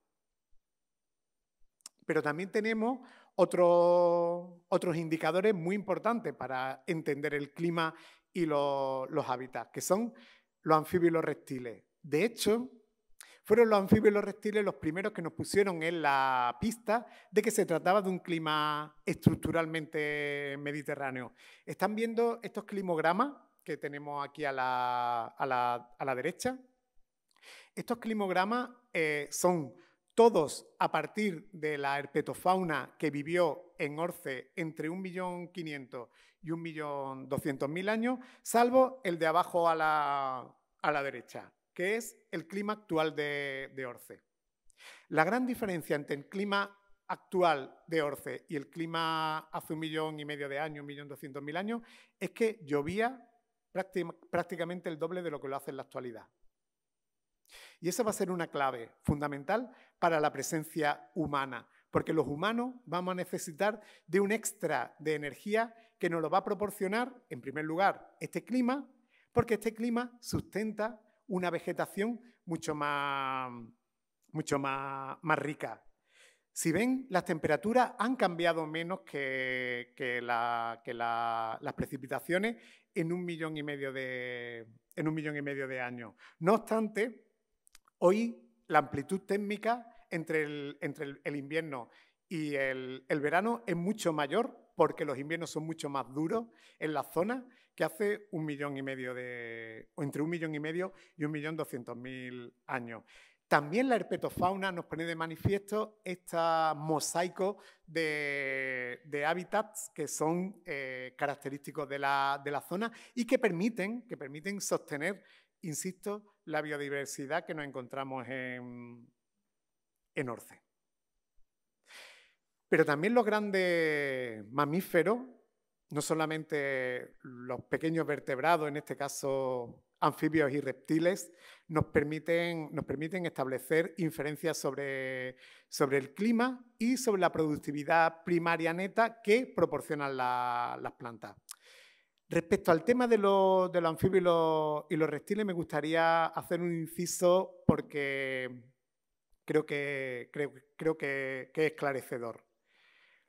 [SPEAKER 2] Pero también tenemos otros indicadores muy importantes para entender el clima y los hábitats, que son los anfibios y los reptiles. De hecho, fueron los anfibios y los reptiles los primeros que nos pusieron en la pista de que se trataba de un clima estructuralmente mediterráneo. Están viendo estos climogramas que tenemos aquí a la, derecha. Estos climogramas eh, son todos a partir de la herpetofauna que vivió en Orce entre 1.500.000 y 1.200.000 años, salvo el de abajo a la derecha que es el clima actual de, Orce. La gran diferencia entre el clima actual de Orce y el clima hace un millón y medio de años, un millón doscientos mil años, es que llovía prácticamente el doble de lo que lo hace en la actualidad. Y esa va a ser una clave fundamental para la presencia humana, porque los humanos vamos a necesitar de un extra de energía que nos lo va a proporcionar, en primer lugar, este clima, porque este clima sustenta una vegetación mucho más, mucho más, rica. Si ven, las temperaturas han cambiado menos que, las precipitaciones en un millón y medio de, en un millón y medio de años. No obstante, hoy la amplitud térmica entre el, invierno y el, el, verano es mucho mayor porque los inviernos son mucho más duros en la zona que hace un millón y medio de, o entre un millón y medio y un millón doscientos mil años. También la herpetofauna nos pone de manifiesto este mosaico de, hábitats que son eh, característicos de la, zona y que permiten, que permiten sostener, insisto, la biodiversidad que nos encontramos en Orce. Pero también los grandes mamíferos no solamente los pequeños vertebrados, en este caso anfibios y reptiles, nos permiten, establecer inferencias sobre, el clima y sobre la productividad primaria neta que proporcionan las plantas. Respecto al tema de, los anfibios y los, reptiles, me gustaría hacer un inciso porque creo que, que es esclarecedor.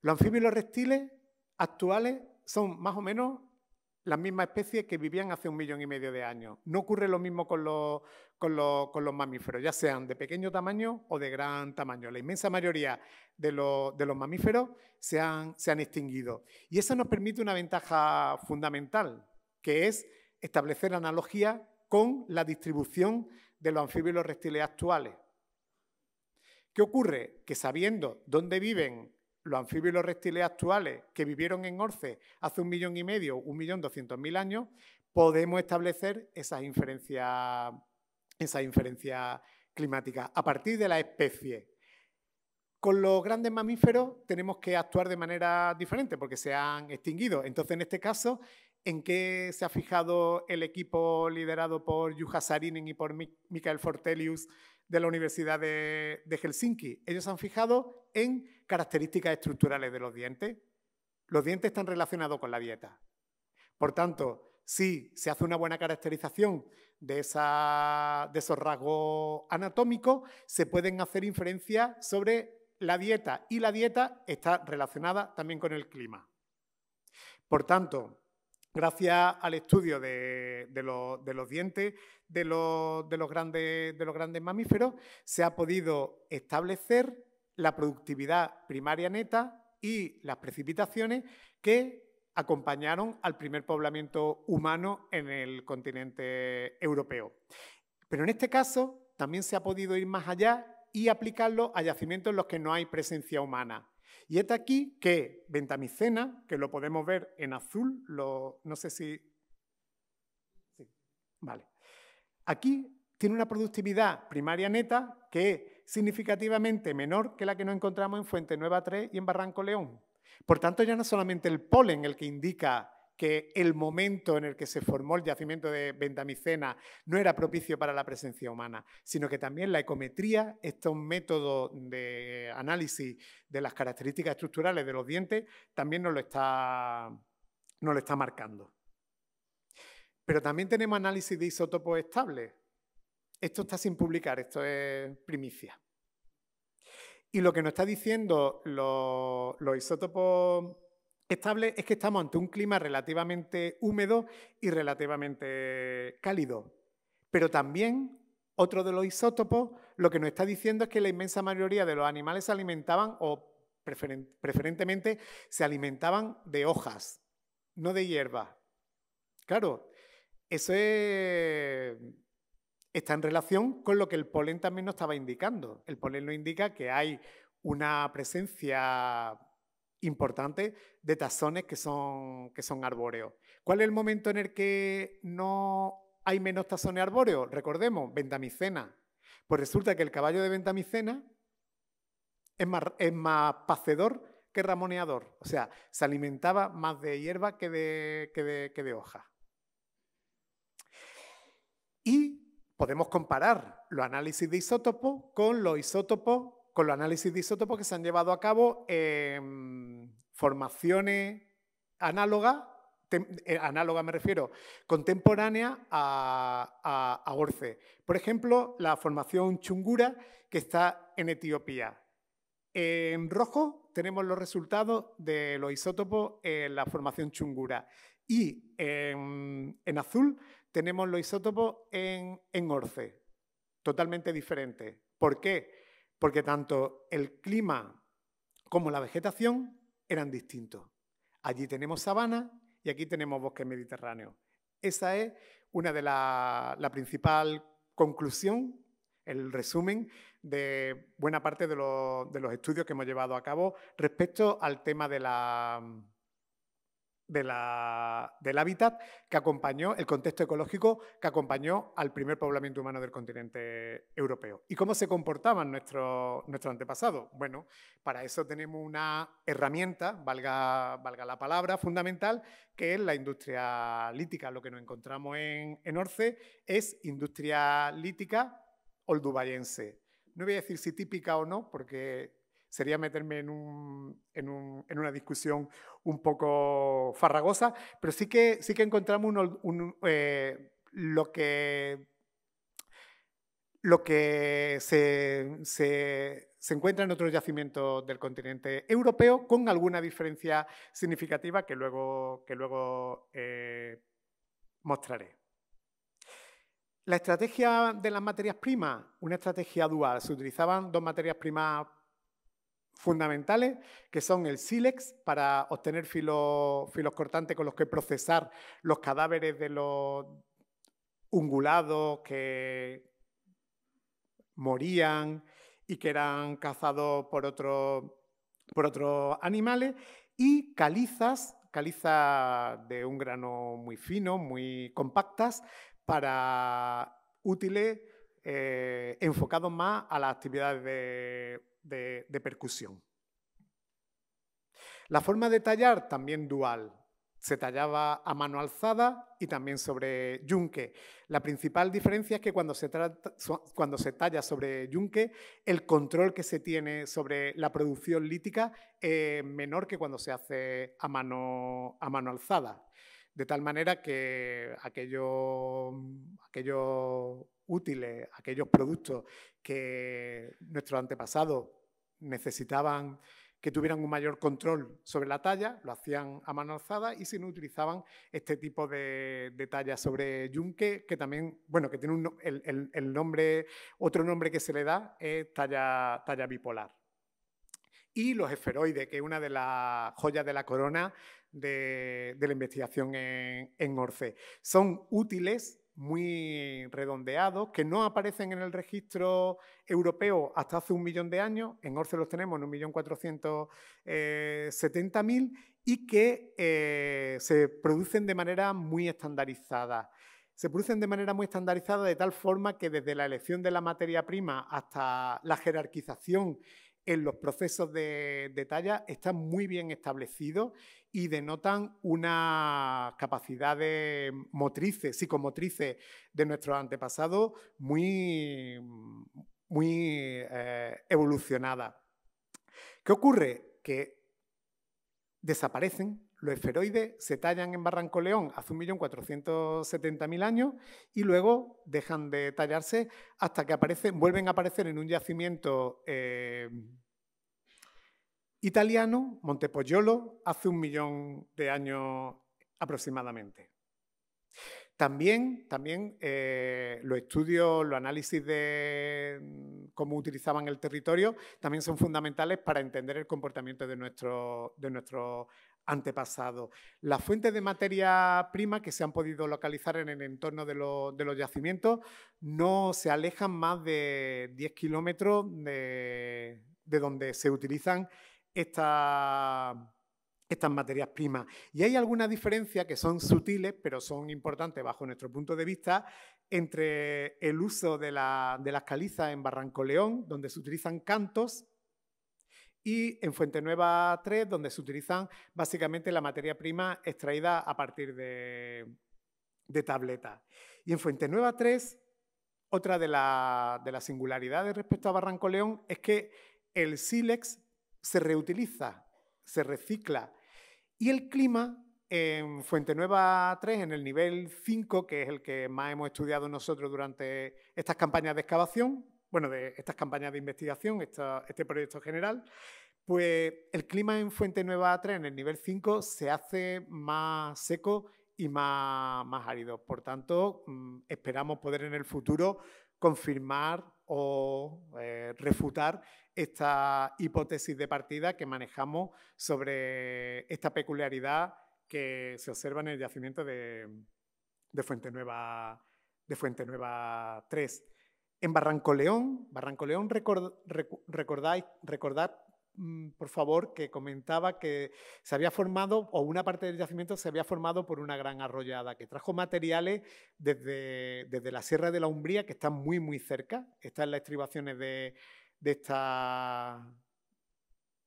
[SPEAKER 2] Los anfibios y los reptiles actuales son más o menos las mismas especies que vivían hace un millón y medio de años. No ocurre lo mismo con los, mamíferos, ya sean de pequeño tamaño o de gran tamaño. La inmensa mayoría de los, mamíferos se han, se han extinguido. Y eso nos permite una ventaja fundamental, que es establecer analogía con la distribución de los anfibios y los reptiles actuales. ¿Qué ocurre? Que sabiendo dónde viven los anfibios y los reptiles actuales que vivieron en Orce hace un millón y medio, un millón doscientos mil años, podemos establecer esas inferencias esa inferencia climáticas a partir de la especie. Con los grandes mamíferos tenemos que actuar de manera diferente porque se han extinguido. Entonces, en este caso, ¿en qué se ha fijado el equipo liderado por Yuha Sarinen y por Michael Fortelius de la Universidad de, Helsinki. Ellos han fijado en características estructurales de los dientes. Los dientes están relacionados con la dieta. Por tanto, si se hace una buena caracterización de, esa, de esos rasgos anatómicos, se pueden hacer inferencias sobre la dieta y la dieta está relacionada también con el clima. Por tanto, gracias al estudio de, los, dientes de los, grandes, de los grandes mamíferos, se ha podido establecer la productividad primaria neta y las precipitaciones que acompañaron al primer poblamiento humano en el continente europeo. Pero en este caso también se ha podido ir más allá y aplicarlo a yacimientos en los que no hay presencia humana. Y está aquí que Ventamicena, que lo podemos ver en azul, lo, no sé si... Sí, vale. Aquí tiene una productividad primaria neta que es significativamente menor que la que nos encontramos en Fuente Nueva 3 y en Barranco León. Por tanto, ya no es solamente el polen el que indica que el momento en el que se formó el yacimiento de Bentamicena no era propicio para la presencia humana, sino que también la ecometría, este método de análisis de las características estructurales de los dientes, también nos lo está, lo está marcando. Pero también tenemos análisis de isótopos estables. Esto está sin publicar, esto es primicia. Y lo que nos está diciendo los isótopos estable es que estamos ante un clima relativamente húmedo y relativamente cálido. Pero también otro de los isótopos lo que nos está diciendo es que la inmensa mayoría de los animales se alimentaban o preferentemente se alimentaban de hojas, no de hierba. Claro, eso está en relación con lo que el polen también nos estaba indicando. El polen nos indica que hay una presencia importante de tazones que son, que son arbóreos. ¿Cuál es el momento en el que no hay menos tazones arbóreos? Recordemos, ventamicena. Pues resulta que el caballo de ventamicena es más, pacedor que ramoneador. O sea, se alimentaba más de hierba que de, que de, que de hoja. Y podemos comparar los análisis de isótopos con los isótopos con los análisis de isótopos que se han llevado a cabo en formaciones análogas, eh, análoga me refiero, contemporánea a, Orce. Por ejemplo, la formación Chungura, que está en Etiopía. En rojo tenemos los resultados de los isótopos en la formación Chungura y en, azul tenemos los isótopos en, Orce, totalmente diferente. ¿Por qué? porque tanto el clima como la vegetación eran distintos. Allí tenemos sabana y aquí tenemos bosque mediterráneo. Esa es una de las la principal conclusión, el resumen de buena parte de, los estudios que hemos llevado a cabo respecto al tema de la, del hábitat que acompañó el contexto ecológico que acompañó al primer poblamiento humano del continente europeo. ¿Y cómo se comportaban nuestros antepasados? Bueno, para eso tenemos una herramienta, valga, valga, la palabra, fundamental, que es la industria lítica. Lo que nos encontramos en, Orce es industria lítica olduvayense. No voy a decir si típica o no, porque sería meterme en, una discusión un poco farragosa, pero sí que, sí que encontramos eh, lo que, lo que se, encuentra en otros yacimientos del continente europeo con alguna diferencia significativa que luego, que luego eh, mostraré. La estrategia de las materias primas, una estrategia dual, se utilizaban dos materias primas fundamentales, que son el sílex para obtener filos, cortantes con los que procesar los cadáveres de los ungulados que morían y que eran cazados por, otro, por otros animales, y calizas, calizas de un grano muy fino, muy compactas, para útiles eh, enfocados más a las actividades de de, percusión. La forma de tallar también dual. Se tallaba a mano alzada y también sobre yunque. La principal diferencia es que cuando se, talla sobre yunque, el control que se tiene sobre la producción lítica es menor que cuando se hace a mano alzada de tal manera que aquellos, mm, útiles, aquellos productos que nuestros antepasados necesitaban que tuvieran un mayor control sobre la talla, lo hacían a mano alzada y si no utilizaban este tipo de, talla sobre yunque, que también, bueno, que tiene un, el, nombre, otro nombre que se le da es talla bipolar y los esferoides, que es una de las joyas de la corona de, la investigación en, Orce. Son útiles muy redondeados, que no aparecen en el registro europeo hasta hace un millón de años, en Orce los tenemos en un millón eh, y que eh, se producen de manera muy estandarizada. Se producen de manera muy estandarizada de tal forma que desde la elección de la materia prima hasta la jerarquización en los procesos de, talla están muy bien establecidos y denotan unas capacidades motrices, psicomotrices de nuestros antepasados muy, muy eh, evolucionadas. ¿Qué ocurre? Que desaparecen los esferoides se tallan en Barranco León hace 1.470.000 años y luego dejan de tallarse hasta que aparecen, vuelven a aparecer en un yacimiento eh, italiano, Montepollolo, hace un millón de años aproximadamente. También, también eh, los estudios, los análisis de mm, cómo utilizaban el territorio también son fundamentales para entender el comportamiento de, nuestro, de nuestros Antepasado. Las fuentes de materia prima que se han podido localizar en el entorno de, los yacimientos no se alejan más de 10 kilómetros de, donde se utilizan estas materias primas. Y hay algunas diferencias que son sutiles, pero son importantes bajo nuestro punto de vista, entre el uso de, de las calizas en Barranco León, donde se utilizan cantos, y en Fuente Nueva 3, donde se utilizan básicamente la materia prima extraída a partir de, de tabletas. Y en Fuente Nueva 3, otra de, de las singularidades respecto a Barranco León es que el sílex se reutiliza, se recicla, y el clima en Fuente Nueva 3, en el nivel 5, que es el que más hemos estudiado nosotros durante estas campañas de excavación, bueno, de estas campañas de investigación, este proyecto general, pues el clima en Fuente Nueva 3, en el nivel 5, se hace más seco y más, árido. Por tanto, mm, esperamos poder en el futuro confirmar o eh, refutar esta hipótesis de partida que manejamos sobre esta peculiaridad que se observa en el yacimiento de, de Fuente Nueva de Fuente Nueva 3 en Barranco León, recordad mm, por favor, que comentaba que se había formado, o una parte del yacimiento se había formado por una gran arrollada, que trajo materiales desde, la Sierra de la Umbría, que está muy, muy cerca, está en las estribaciones de, esta,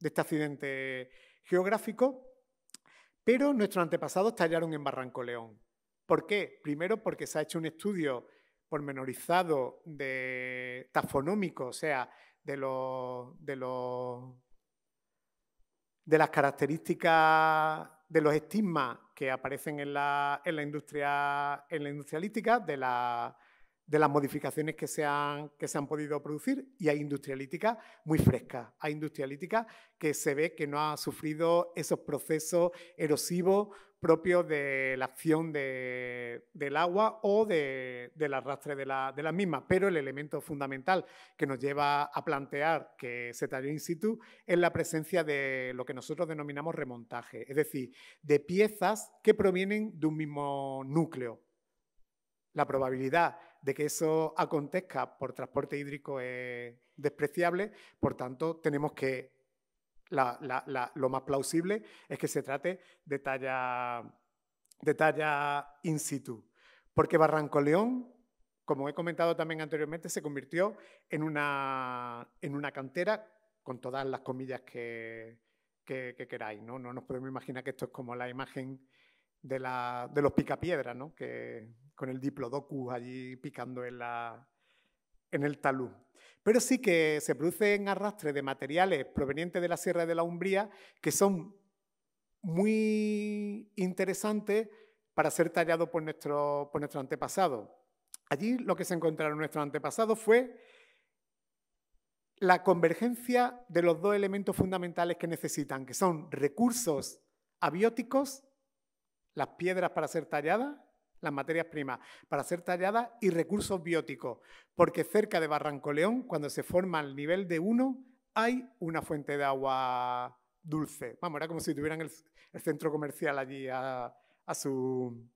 [SPEAKER 2] de este accidente geográfico, pero nuestros antepasados tallaron en Barranco León. ¿Por qué? Primero porque se ha hecho un estudio pormenorizado, de tafonómico, o sea, de los, de de las características de los estigmas que aparecen en la, en la industria en la industrialística, de la de las modificaciones que se, han, que se han podido producir y hay industrialítica muy fresca, hay industrialítica que se ve que no ha sufrido esos procesos erosivos propios de la acción del agua o del arrastre de, la, de las mismas. Pero el elemento fundamental que nos lleva a plantear que se talló in situ es la presencia de lo que nosotros denominamos remontaje, es decir, de piezas que provienen de un mismo núcleo. La probabilidad de que eso acontezca por transporte hídrico es despreciable, por tanto tenemos que, lo más plausible es que se trate de talla, in situ, porque Barranco León, como he comentado también anteriormente, se convirtió en una, cantera con todas las comillas que, que, queráis, ¿no? No nos podemos imaginar que esto es como la imagen de, los picapiedras, ¿no? Que, con el diplodocus allí picando en, el talud. Pero sí que se producen arrastres de materiales provenientes de la Sierra de la Umbría que son muy interesantes para ser tallados por nuestro, por antepasado. Allí lo que se encontraron nuestros antepasados fue la convergencia de los dos elementos fundamentales que necesitan, que son recursos abióticos las piedras para ser talladas, las materias primas para ser talladas y recursos bióticos, porque cerca de Barranco León, cuando se forma el nivel de uno, hay una fuente de agua dulce. Vamos, era como si tuvieran el, centro comercial allí a, su,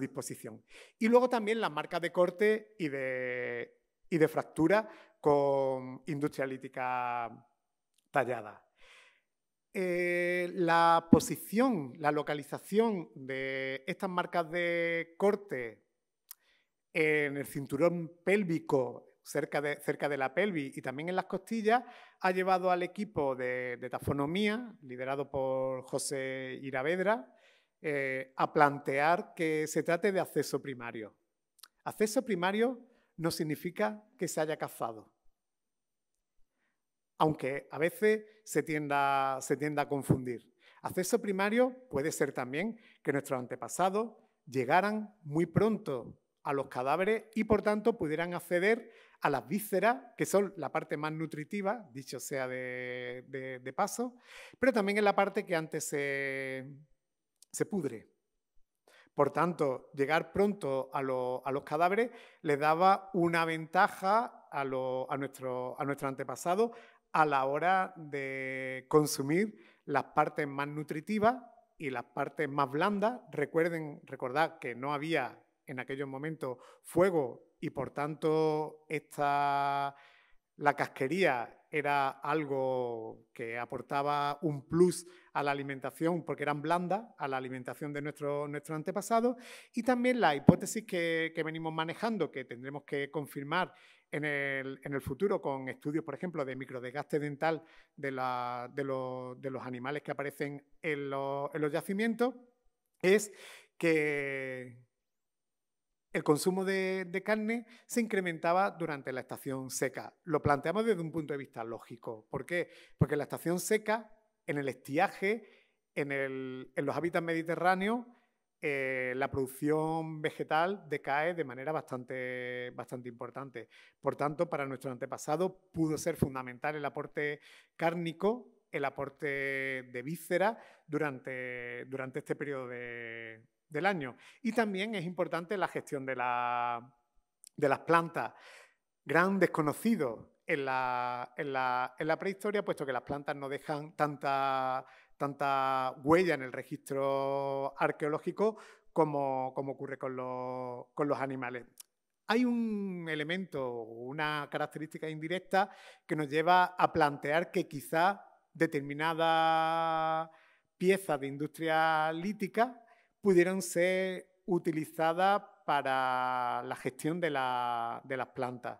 [SPEAKER 2] disposición. Y luego también las marcas de corte y de, y de fractura con industrialítica tallada. Eh, la posición, la localización de estas marcas de corte en el cinturón pélvico, cerca de, cerca de la pelvis y también en las costillas, ha llevado al equipo de, tafonomía, liderado por José Iravedra, eh, a plantear que se trate de acceso primario. Acceso primario no significa que se haya cazado aunque a veces se tienda, a confundir. Acceso primario puede ser también que nuestros antepasados llegaran muy pronto a los cadáveres y por tanto pudieran acceder a las vísceras, que son la parte más nutritiva, dicho sea de, paso, pero también es la parte que antes se, pudre. Por tanto, llegar pronto a, los cadáveres les daba una ventaja a, lo, a, a nuestro antepasado a la hora de consumir las partes más nutritivas y las partes más blandas. Recuerden, recordad que no había en aquellos momentos fuego y por tanto la casquería era algo que aportaba un plus a la alimentación, porque eran blandas, a la alimentación de nuestros nuestro antepasados, y también la hipótesis que, venimos manejando, que tendremos que confirmar en el, futuro con estudios, por ejemplo, de microdesgaste dental de, los, animales que aparecen en los, yacimientos, es que el consumo de, carne se incrementaba durante la estación seca. Lo planteamos desde un punto de vista lógico. ¿Por qué? Porque la estación seca en el estiaje, en, los hábitats mediterráneos, eh, la producción vegetal decae de manera bastante, importante. Por tanto, para nuestro antepasado pudo ser fundamental el aporte cárnico, el aporte de víscera durante, este periodo del año. Y también es importante la gestión de, de las plantas. Gran desconocido en la, prehistoria, puesto que las plantas no dejan tanta, huella en el registro arqueológico como, ocurre con los, animales. Hay un elemento, una característica indirecta que nos lleva a plantear que quizás determinadas piezas de industria lítica pudieron ser utilizadas para la gestión de las plantas.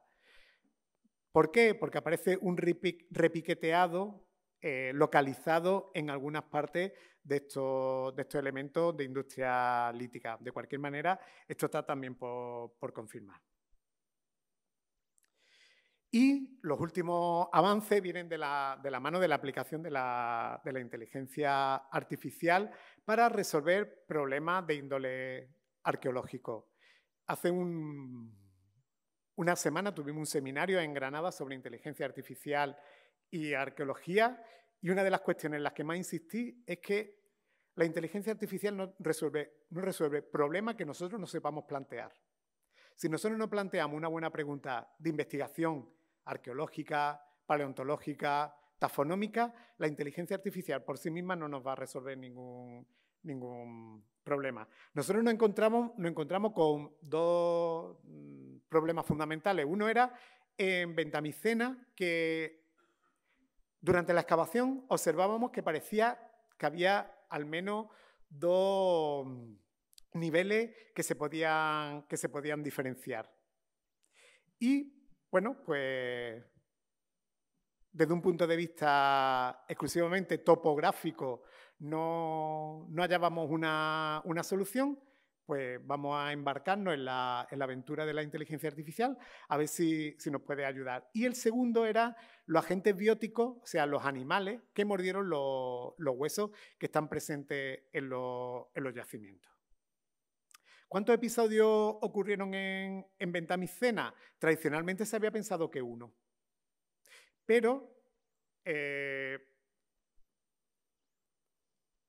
[SPEAKER 2] ¿Por qué? Porque aparece un repiqueteado eh, localizado en algunas partes de estos, elementos de industria lítica. De cualquier manera, esto está también por, confirmar. Y los últimos avances vienen de la, mano de la aplicación de la, de la, inteligencia artificial para resolver problemas de índole arqueológico. Hace un una semana tuvimos un seminario en Granada sobre inteligencia artificial y arqueología y una de las cuestiones en las que más insistí es que la inteligencia artificial no resuelve, no resuelve problemas que nosotros no sepamos plantear. Si nosotros no planteamos una buena pregunta de investigación arqueológica, paleontológica, tafonómica, la inteligencia artificial por sí misma no nos va a resolver ningún, ningún problema. Nosotros nos encontramos, nos encontramos con dos problemas fundamentales. Uno era en Ventamicena, que durante la excavación observábamos que parecía que había al menos dos niveles que se podían, diferenciar. Y, bueno, pues desde un punto de vista exclusivamente topográfico no, hallábamos una solución pues vamos a embarcarnos en la, aventura de la inteligencia artificial, a ver si, nos puede ayudar. Y el segundo era los agentes bióticos, o sea, los animales que mordieron los, huesos que están presentes en los, yacimientos. ¿Cuántos episodios ocurrieron en, en Ventamicena? Tradicionalmente se había pensado que uno. Pero eh,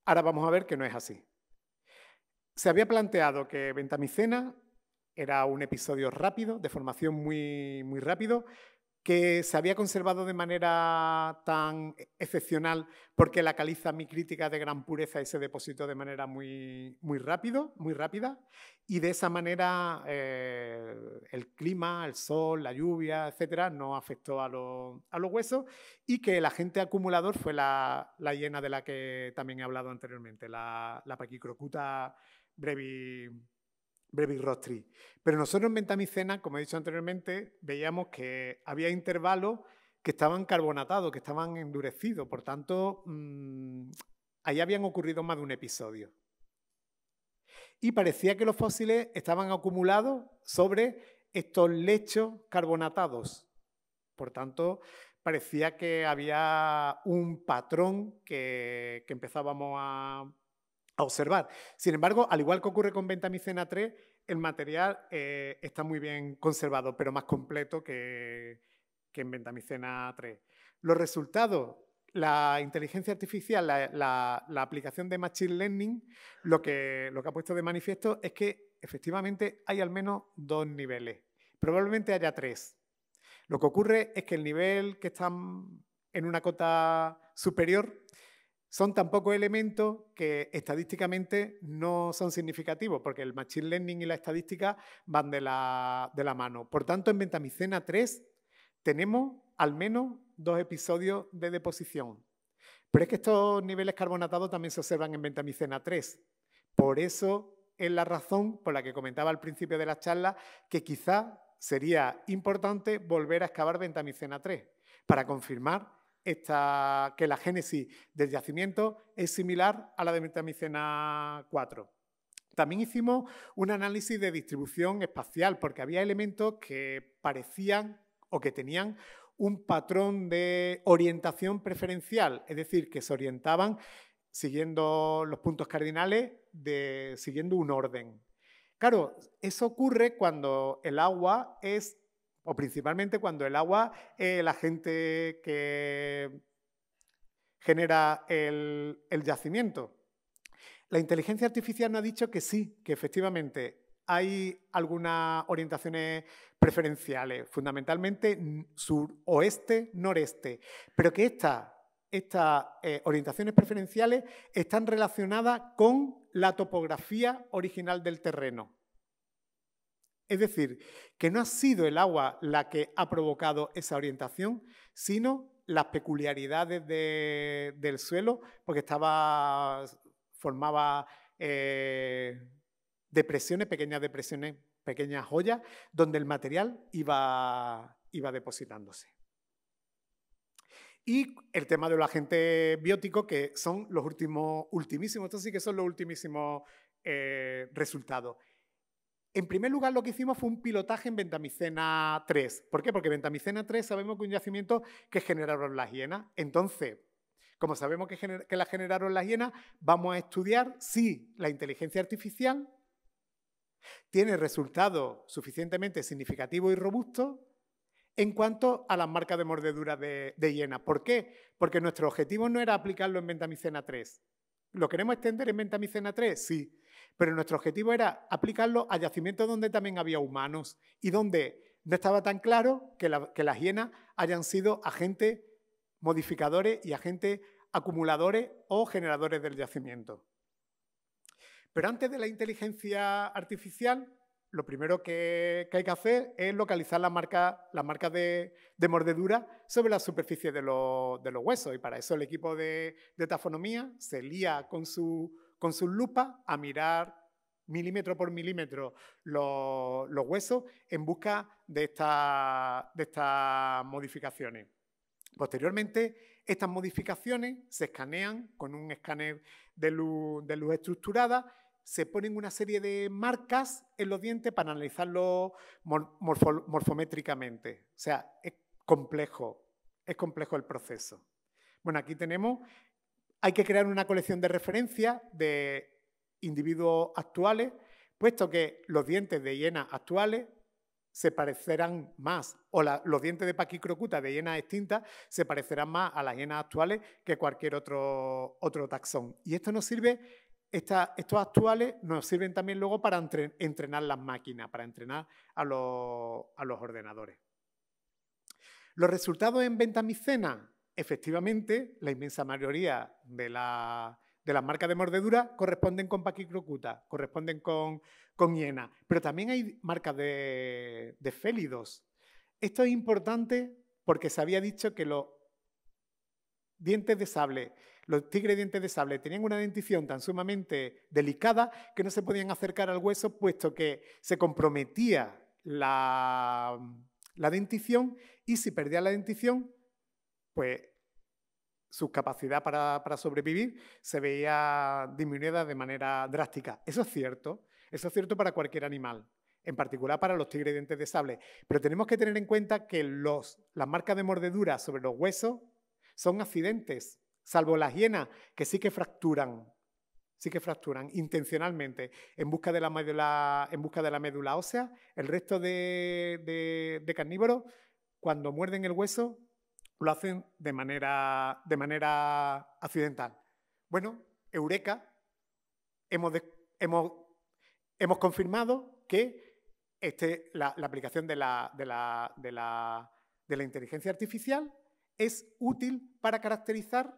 [SPEAKER 2] ahora vamos a ver que no es así. Se había planteado que Ventamicena era un episodio rápido, de formación muy, muy rápido, que se había conservado de manera tan e-, excepcional porque la caliza micrítica de gran pureza se depositó de manera muy, muy, rápido, muy rápida. Y de esa manera eh, el clima, el sol, la lluvia, etcétera, no afectó a, a los huesos y que el agente acumulador fue la, la hiena de la que también he hablado anteriormente, la, la paquicrocuta Brevi, Brevi Rostri. Pero nosotros en Ventamicena, como he dicho anteriormente, veíamos que había intervalos que estaban carbonatados, que estaban endurecidos. Por tanto, mm, ahí habían ocurrido más de un episodio. Y parecía que los fósiles estaban acumulados sobre estos lechos carbonatados. Por tanto, parecía que había un patrón que empezábamos a, observar. Sin embargo, al igual que ocurre con Ventamicena 3, el material eh, está muy bien conservado, pero más completo que, que en Ventamicena 3. Los resultados, la inteligencia artificial, la, aplicación de Machine Learning, lo que, lo que ha puesto de manifiesto es que efectivamente hay al menos dos niveles, probablemente haya tres. Lo que ocurre es que el nivel que está en una cota superior son tan elementos que estadísticamente no son significativos, porque el Machine Learning y la estadística van de la, mano. Por tanto, en Ventamicena 3 tenemos al menos dos episodios de deposición. Pero es que estos niveles carbonatados también se observan en Ventamicena 3. Por eso es la razón por la que comentaba al principio de la charla que quizá sería importante volver a excavar Ventamicena 3 para confirmar esta, que la génesis del yacimiento es similar a la de Metamicena 4. También hicimos un análisis de distribución espacial, porque había elementos que parecían o que tenían un patrón de orientación preferencial, es decir, que se orientaban siguiendo los puntos cardinales, siguiendo un orden. Claro, eso ocurre cuando el agua es o principalmente cuando el agua, es eh, la gente que genera el, yacimiento. La inteligencia artificial nos ha dicho que sí, que efectivamente hay algunas orientaciones preferenciales, fundamentalmente sur oeste noreste, pero que estas eh, orientaciones preferenciales están relacionadas con la topografía original del terreno. Es decir, que no ha sido el agua la que ha provocado esa orientación, sino las peculiaridades del suelo, porque estaba, formaba eh, depresiones, pequeñas depresiones, pequeñas joyas, donde el material iba, depositándose. Y el tema de los agentes bióticos, que son los últimos, ultimísimos, sí que son los ultimísimos eh, resultados. En primer lugar, lo que hicimos fue un pilotaje en Ventamicena 3. ¿Por qué? Porque Ventamicena 3 sabemos que es un yacimiento que generaron las hienas. Entonces, como sabemos que, las la generaron las hienas, vamos a estudiar si la inteligencia artificial tiene resultados suficientemente significativos y robustos en cuanto a las marcas de mordedura de, de hienas. ¿Por qué? Porque nuestro objetivo no era aplicarlo en Ventamicena 3. ¿Lo queremos extender en Ventamicena 3? Sí. Pero nuestro objetivo era aplicarlo a yacimientos donde también había humanos y donde no estaba tan claro que, las hienas hayan sido agentes modificadores y agentes acumuladores o generadores del yacimiento. Pero antes de la inteligencia artificial, lo primero que, hay que hacer es localizar las marcas marca de, mordedura sobre la superficie de, los huesos. Y para eso el equipo de, de tafonomía se lía con su con sus lupas a mirar milímetro por milímetro los, huesos en busca de, estas modificaciones. Posteriormente, estas modificaciones se escanean con un escáner de luz, estructurada, se ponen una serie de marcas en los dientes para analizarlos morfométricamente. O sea, es complejo, es complejo el proceso. Bueno, aquí tenemos hay que crear una colección de referencias de individuos actuales, puesto que los dientes de hiena actuales se parecerán más, o los dientes de paquicrocuta de hienas extintas se parecerán más a las hienas actuales que cualquier otro, otro taxón. Y esto nos sirve, estos actuales nos sirven también luego para entrenar las máquinas, para entrenar a los, ordenadores. Los resultados en ventamicena Efectivamente, la inmensa mayoría de, las marcas de mordedura corresponden con paquicrocuta, corresponden con, hiena, pero también hay marcas de, félidos. Esto es importante porque se había dicho que los dientes de sable, los tigres dientes de sable tenían una dentición tan sumamente delicada que no se podían acercar al hueso puesto que se comprometía la dentición y si perdía la dentición pues su capacidad para, sobrevivir se veía disminuida de manera drástica. Eso es cierto, eso es cierto para cualquier animal, en particular para los tigres dientes de sable. Pero tenemos que tener en cuenta que los, las marcas de mordedura sobre los huesos son accidentes, salvo las hienas, que sí que fracturan, sí que fracturan intencionalmente en busca de la médula, en busca de la ósea. El resto de, de, de carnívoros, cuando muerden el hueso, lo hacen de manera, de manera accidental. Bueno, Eureka, hemos, confirmado que este, la, aplicación de la, inteligencia artificial es útil para caracterizar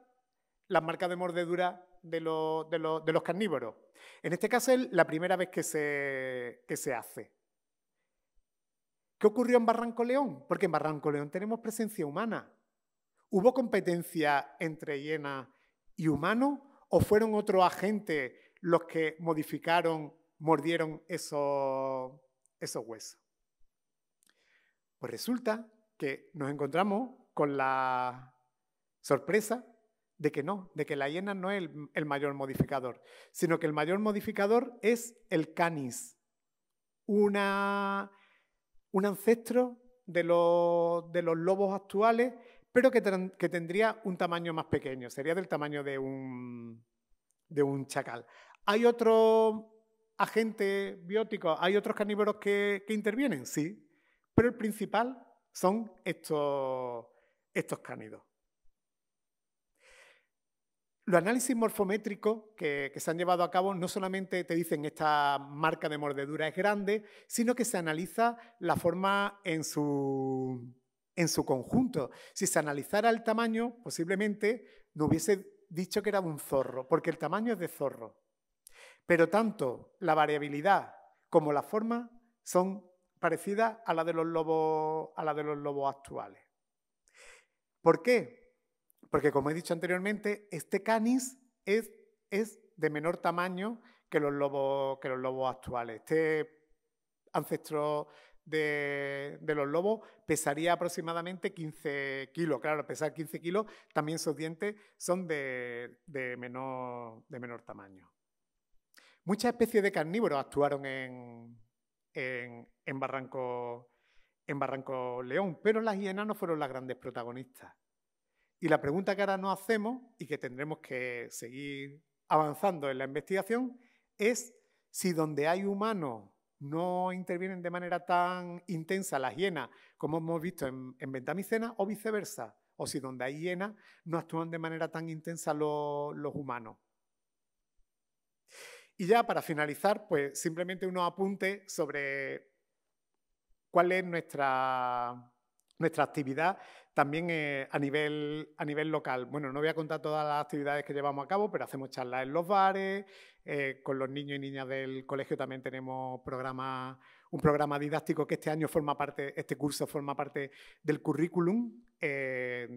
[SPEAKER 2] las marcas de mordedura de, los carnívoros. En este caso es la primera vez que se, que se hace. ¿Qué ocurrió en Barranco León? Porque en Barranco León tenemos presencia humana. ¿Hubo competencia entre hiena y humano o fueron otros agentes los que modificaron, mordieron esos, huesos? Pues resulta que nos encontramos con la sorpresa de que no, de que la hiena no es el, mayor modificador, sino que el mayor modificador es el canis, un ancestro de de los lobos actuales pero que, tendría un tamaño más pequeño, sería del tamaño de un, chacal. ¿Hay otro agente biótico? ¿Hay otros carnívoros que, intervienen? Sí, pero el principal son estos, estos cánidos. Los análisis morfométricos que, que, se han llevado a cabo no solamente te dicen esta marca de mordedura es grande, sino que se analiza la forma en su, en su conjunto. Si se analizara el tamaño, posiblemente no hubiese dicho que era un zorro, porque el tamaño es de zorro. Pero tanto la variabilidad como la forma son parecidas a la de los lobos, a la de los lobos actuales. ¿Por qué? Porque, como he dicho anteriormente, este canis es, de menor tamaño que los lobos, que los lobos actuales. Este ancestro de, los lobos pesaría aproximadamente 15 kilos. Claro, pesar 15 kilos, también sus dientes son de, de, menor, tamaño. Muchas especies de carnívoros actuaron en, en, Barranco, en Barranco León, pero las hienas no fueron las grandes protagonistas. Y la pregunta que ahora nos hacemos y que tendremos que seguir avanzando en la investigación es si donde hay humanos no intervienen de manera tan intensa las hienas como hemos visto en, en Ventamicena o viceversa, o si donde hay hienas no actúan de manera tan intensa los, humanos. Y ya para finalizar, pues simplemente unos apuntes sobre cuál es nuestra, nuestra actividad también eh, a, nivel, a nivel local, bueno, no voy a contar todas las actividades que llevamos a cabo, pero hacemos charlas en los bares, eh, con los niños y niñas del colegio también tenemos programa, un programa didáctico que este año forma parte, este curso forma parte del currículum eh,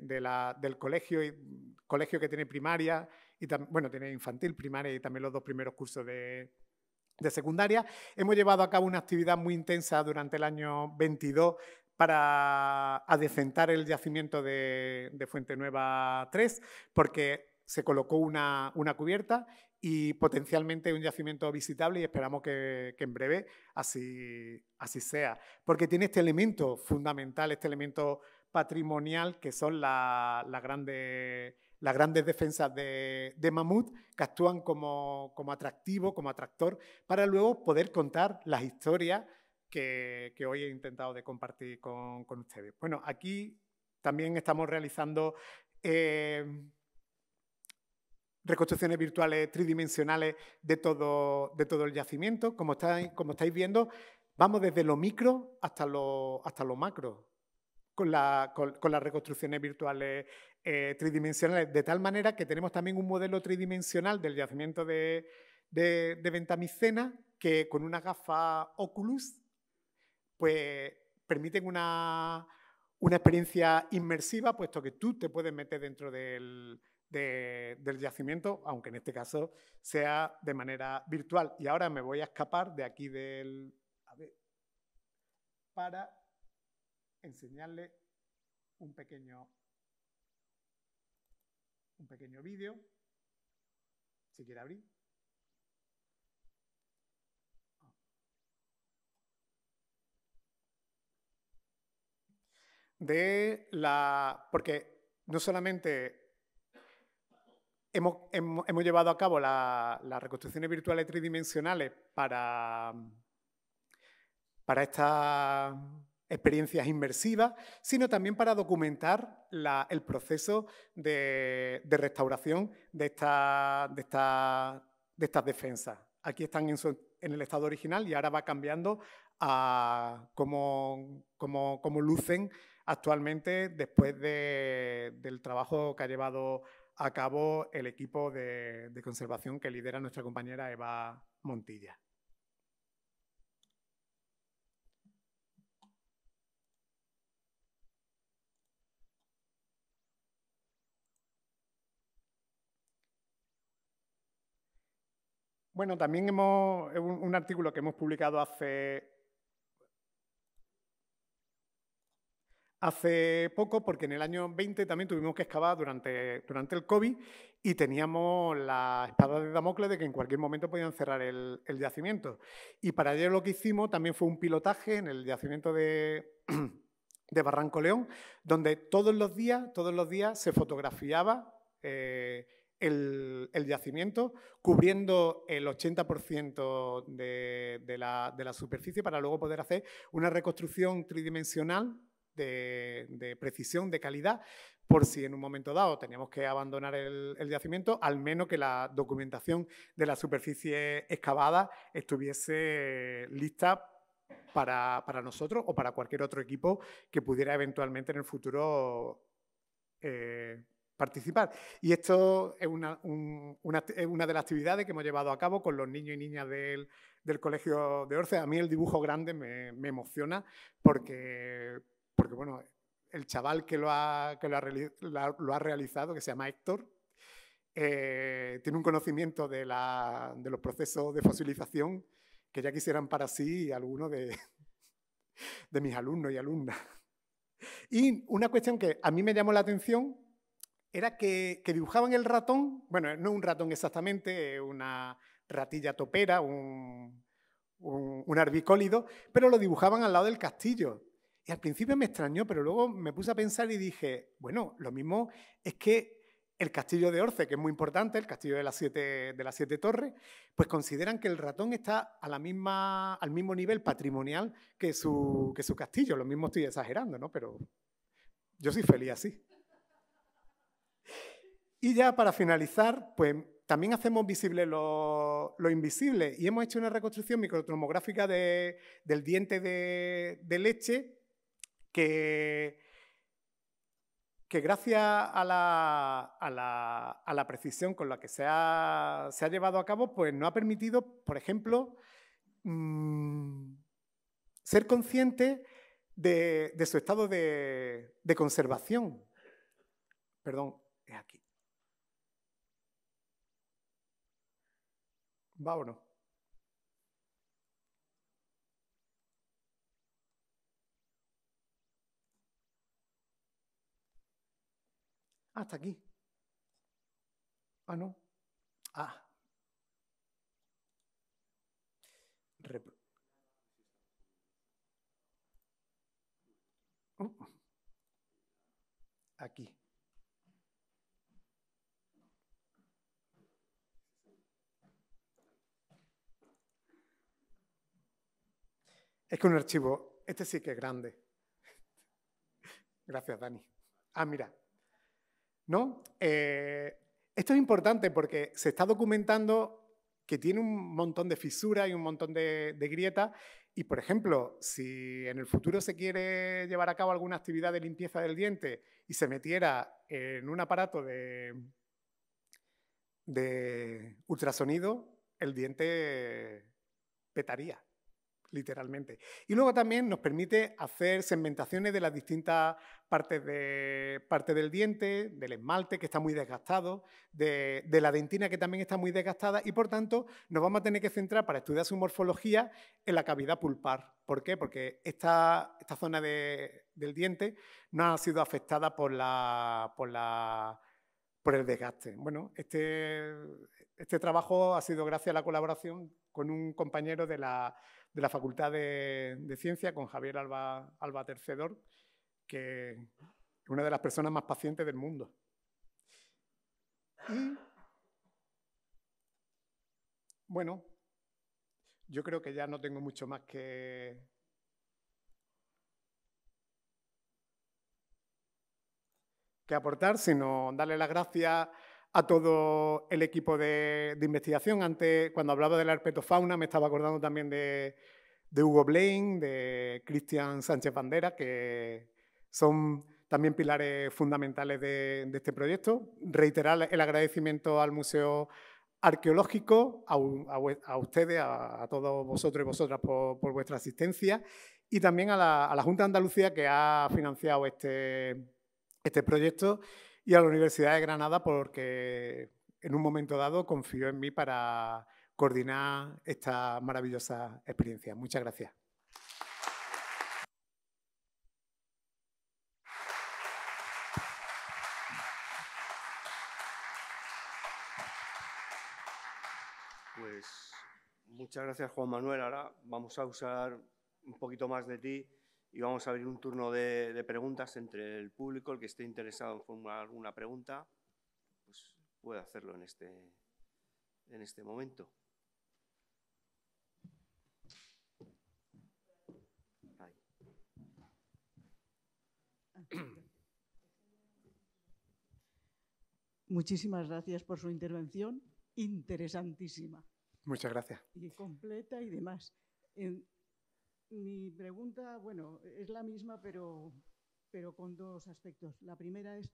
[SPEAKER 2] del colegio, colegio que tiene primaria, y bueno, tiene infantil, primaria y también los dos primeros cursos de, de secundaria. Hemos llevado a cabo una actividad muy intensa durante el año 22 para adecentar el yacimiento de, Fuente Nueva 3, porque se colocó una, cubierta y potencialmente un yacimiento visitable y esperamos que, en breve así, sea, porque tiene este elemento fundamental, este elemento patrimonial que son la, las grandes defensas de, mamut que actúan como, como atractivo, como atractor, para luego poder contar las historias que, hoy he intentado de compartir con, ustedes. Bueno, aquí también estamos realizando eh, reconstrucciones virtuales tridimensionales de todo, el yacimiento. Como estáis, como estáis viendo, vamos desde lo micro hasta lo, hasta macro. Con, la, con, las reconstrucciones virtuales eh, tridimensionales, de tal manera que tenemos también un modelo tridimensional del yacimiento de, de, de Ventamicena, que con una gafa Oculus pues permiten una, experiencia inmersiva, puesto que tú te puedes meter dentro del, del yacimiento, aunque en este caso sea de manera virtual. Y ahora me voy a escapar de aquí del... A ver, para enseñarle un pequeño, un pequeño vídeo, si quiere abrir. de la... porque no solamente hemos, llevado a cabo las reconstrucciones virtuales tridimensionales para, estas experiencias inmersivas, sino también para documentar el proceso de, restauración de, estas defensas. Aquí están en, el estado original y ahora va cambiando a cómo lucen actualmente después del trabajo que ha llevado a cabo el equipo de, conservación que lidera nuestra compañera Eva Montilla. Bueno, también hemos, un artículo que hemos publicado hace hace poco, porque en el año 20 también tuvimos que excavar durante, durante el COVID y teníamos la espada de Damocles de que en cualquier momento podían cerrar el, yacimiento. Y para ello lo que hicimos también fue un pilotaje en el yacimiento de... Barranco León, donde todos los días, todos los días se fotografiaba eh, el, yacimiento, cubriendo el 80% de, la, de, la, superficie para luego poder hacer una reconstrucción tridimensional de, precisión, de calidad, por si en un momento dado teníamos que abandonar el, yacimiento, al menos que la documentación de la superficie excavada estuviese lista para, nosotros o para cualquier otro equipo que pudiera eventualmente en el futuro eh, participar. Y esto es una, de las actividades que hemos llevado a cabo con los niños y niñas del, Colegio de Orce. A mí el dibujo grande me emociona porque porque bueno, el chaval que lo ha, realizado, que se llama Héctor, eh, tiene un conocimiento de, los procesos de fosilización que ya quisieran para sí algunos de, mis alumnos y alumnas. Y una cuestión que a mí me llamó la atención era que, dibujaban el ratón, bueno, no un ratón exactamente, eh, una ratilla topera, un, un, un arbicólido, pero lo dibujaban al lado del castillo. Y al principio me extrañó, pero luego me puse a pensar y dije, bueno, lo mismo es que el castillo de Orce, que es muy importante, el castillo de las siete, de torres, pues consideran que el ratón está a la misma, al mismo nivel patrimonial que su, que su castillo. Lo mismo estoy exagerando, ¿no? Pero yo soy feliz así. Y ya para finalizar, pues también hacemos visible lo, lo, invisible y hemos hecho una reconstrucción microtomográfica del diente de, de, leche que, que gracias a la, precisión con la que se ha, llevado a cabo, pues nos ha permitido, por ejemplo, mm, ser consciente de, su estado de, de conservación. Perdón, es aquí. Vámonos. Hasta aquí. Ah, no. Ah.
[SPEAKER 3] Oh. aquí.
[SPEAKER 2] Es que un archivo, este sí que es grande. Gracias, Dani. Ah, mira, ¿no? Eh, esto es importante porque se está documentando que tiene un montón de fisuras y un montón de, grietas. Y, por ejemplo, si en el futuro se quiere llevar a cabo alguna actividad de limpieza del diente y se metiera en un aparato de ultrasonido, el diente petaría literalmente. Y luego también nos permite hacer segmentaciones de las distintas partes, de, parte del diente, del esmalte que está muy desgastado, de, la dentina que también está muy desgastada y por tanto nos vamos a tener que centrar para estudiar su morfología en la cavidad pulpar. ¿Por qué? Porque esta, esta zona del diente no ha sido afectada por la... la por el desgaste. Bueno, este, este trabajo ha sido gracias a la colaboración con un compañero de la de la Facultad de, Ciencia con Javier Alba, Tercedor, que es una de las personas más pacientes del mundo. Y, bueno, yo creo que ya no tengo mucho más que, que aportar, sino darle las gracias a todo el equipo de, investigación. Antes, cuando hablaba de la herpetofauna, me estaba acordando también de, Hugo Blaine, de Cristian Sánchez Bandera, que son también pilares fundamentales de, este proyecto. Reiterar el agradecimiento al Museo Arqueológico, a, ustedes, a, todos vosotros y vosotras por, vuestra asistencia y también a la, Junta de Andalucía que ha financiado este, este proyecto y a la Universidad de Granada porque en un momento dado confió en mí para coordinar esta maravillosa experiencia. Muchas gracias.
[SPEAKER 1] Pues muchas gracias Juan Manuel. Ahora vamos a usar un poquito más de ti y vamos a abrir un turno de, preguntas entre el público, el que esté interesado en formular alguna pregunta, pues puede hacerlo en este, en este momento.
[SPEAKER 4] Muchísimas gracias por su intervención, interesantísima. Muchas gracias. Y completa y demás. Mi pregunta, bueno, es la misma, pero, pero con dos aspectos. La primera es,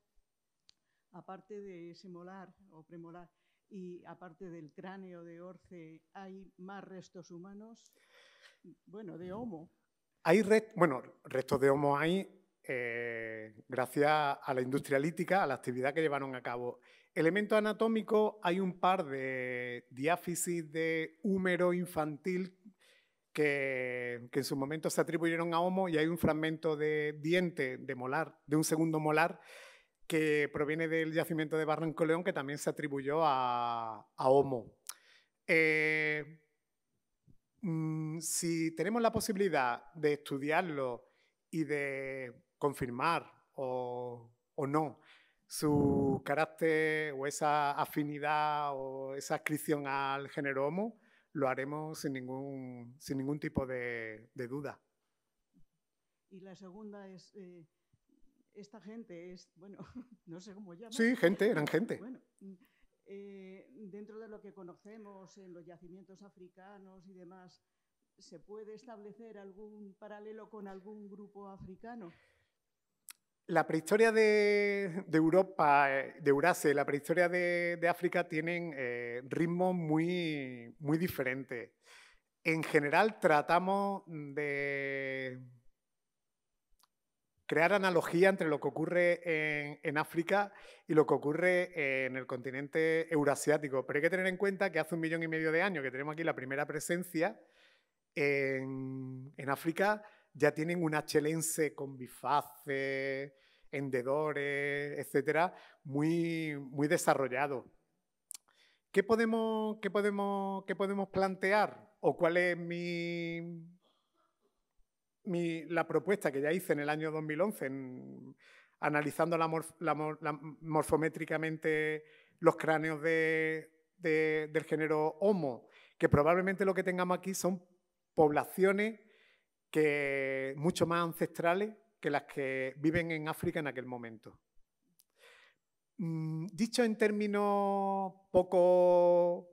[SPEAKER 4] aparte de ese molar o premolar y aparte del cráneo de Orce, ¿hay más restos humanos? Bueno, de Homo.
[SPEAKER 2] Hay bueno, restos de Homo hay eh, gracias a la industria lítica, a la actividad que llevaron a cabo. Elemento anatómico, hay un par de diáfisis de húmero infantil que, en su momento se atribuyeron a Homo y hay un fragmento de diente de molar, de un segundo molar, que proviene del yacimiento de Barranco León que también se atribuyó a, Homo. Eh, mm, si tenemos la posibilidad de estudiarlo y de confirmar o, o no su carácter o esa afinidad o esa adscripción al género Homo, lo haremos sin ningún, sin ningún tipo de, duda.
[SPEAKER 4] Y la segunda es, eh, esta gente es, bueno, no sé cómo llaman. Sí, gente, eran gente. Bueno, mm, eh, dentro de lo que conocemos en los yacimientos africanos y demás, ¿se puede establecer algún paralelo con algún grupo africano?
[SPEAKER 2] la prehistoria de, Europa, eh, de Eurasia y la prehistoria de, África tienen eh, ritmos muy, muy diferentes. En general tratamos de crear analogía entre lo que ocurre en, África y lo que ocurre eh, en el continente eurasiático. Pero hay que tener en cuenta que hace un millón y medio de años que tenemos aquí la primera presencia en África, ya tienen una chelense con bifaces, hendedores, etcétera, muy, muy desarrollado. ¿Qué podemos, plantear? ¿O cuál es mi, la propuesta que ya hice en el año 2011, analizando morfométricamente los cráneos del género Homo? Que probablemente lo que tengamos aquí son poblaciones que mucho más ancestrales que las que viven en África en aquel momento. Mm, dicho en términos poco,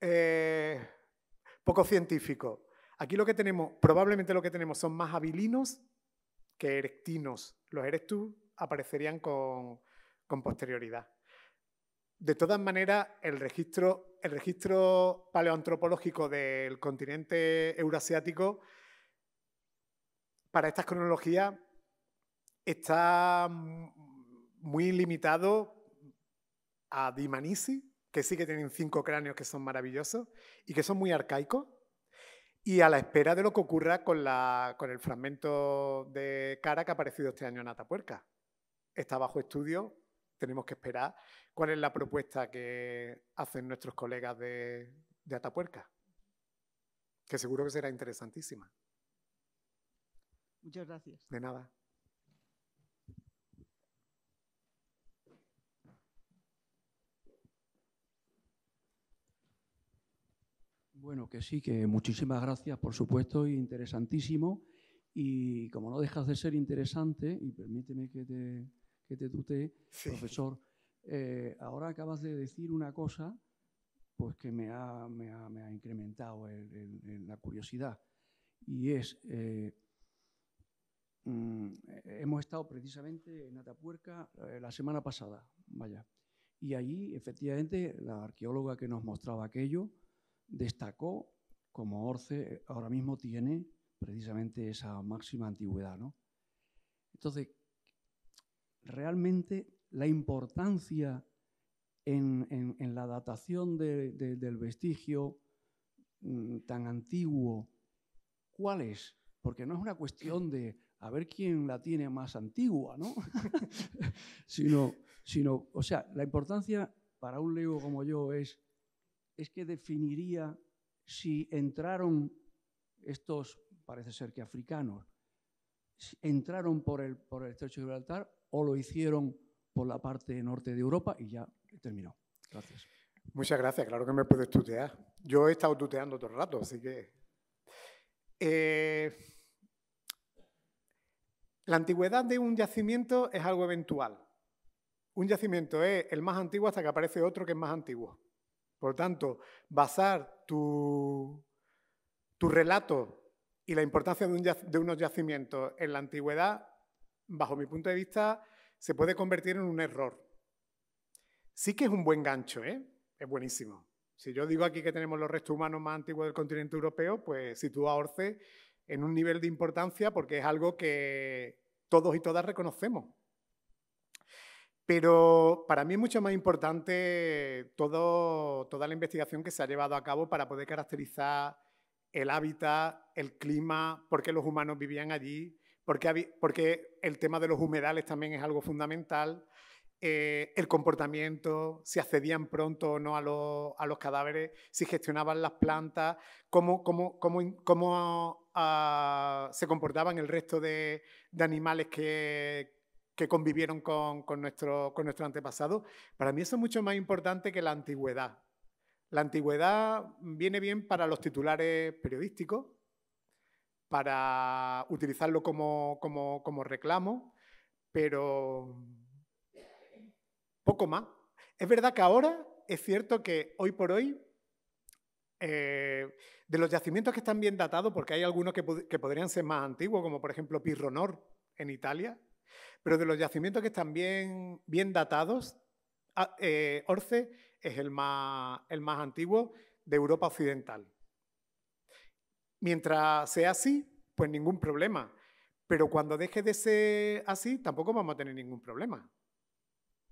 [SPEAKER 2] eh, poco científicos, aquí lo que tenemos, probablemente lo que tenemos son más habilinos que erectinos. Los erectus aparecerían con posterioridad. De todas maneras, el registro, paleoantropológico del continente euroasiático para estas cronologías está muy limitado a Dimanisi, que sí que tienen cinco cráneos que son maravillosos y que son muy arcaicos, y a la espera de lo que ocurra con el fragmento de cara que ha aparecido este año en Atapuerca. Está bajo estudio tenemos que esperar cuál es la propuesta que hacen nuestros colegas de, Atapuerca, que seguro que será interesantísima. Muchas gracias. De nada.
[SPEAKER 4] Bueno, que sí, que muchísimas gracias, por supuesto, y interesantísimo. Y como no dejas de ser interesante, y permíteme que te que te profesor, eh, ahora acabas de decir una cosa pues que me ha, incrementado el, la curiosidad. Y es, eh, mm, hemos estado precisamente en Atapuerca eh, la semana pasada, vaya, y allí efectivamente la arqueóloga que nos mostraba aquello destacó como Orce ahora mismo tiene precisamente esa máxima antigüedad. ¿no? Entonces, realmente la importancia en, la datación del vestigio mm, tan antiguo, ¿cuál es? Porque no es una cuestión de a ver quién la tiene más antigua, ¿no? sino, sino, o sea, la importancia para un leo como yo es, es que definiría si entraron estos, parece ser que africanos, entraron por el, por el estrecho de Gibraltar o lo hicieron por la parte norte de Europa y ya terminó. Gracias.
[SPEAKER 2] Muchas gracias, claro que me puedes tutear. Yo he estado tuteando todo el rato, así que... Eh, la antigüedad de un yacimiento es algo eventual. Un yacimiento es el más antiguo hasta que aparece otro que es más antiguo. Por tanto, basar tu, tu relato y la importancia de, de unos yacimientos en la antigüedad bajo mi punto de vista, se puede convertir en un error. Sí que es un buen gancho, ¿eh? Es buenísimo. Si yo digo aquí que tenemos los restos humanos más antiguos del continente europeo, pues sitúa a Orce en un nivel de importancia porque es algo que todos y todas reconocemos. Pero para mí es mucho más importante toda la investigación que se ha llevado a cabo para poder caracterizar el hábitat, el clima, por qué los humanos vivían allí, porque, el tema de los humedales también es algo fundamental. Eh, el comportamiento, si accedían pronto o no a los, cadáveres, si gestionaban las plantas, cómo, ah, se comportaban el resto de, animales que, convivieron con, con, nuestro, con nuestro antepasado. Para mí eso es mucho más importante que la antigüedad. La antigüedad viene bien para los titulares periodísticos, para utilizarlo como, reclamo, pero poco más. Es verdad que ahora es cierto que hoy por hoy, eh, de los yacimientos que están bien datados, porque hay algunos que, podrían ser más antiguos, como por ejemplo Pirronor en Italia, pero de los yacimientos que están bien, bien datados, ah, eh, Orce es el más antiguo de Europa Occidental. Mientras sea así, pues ningún problema. Pero cuando deje de ser así, tampoco vamos a tener ningún problema.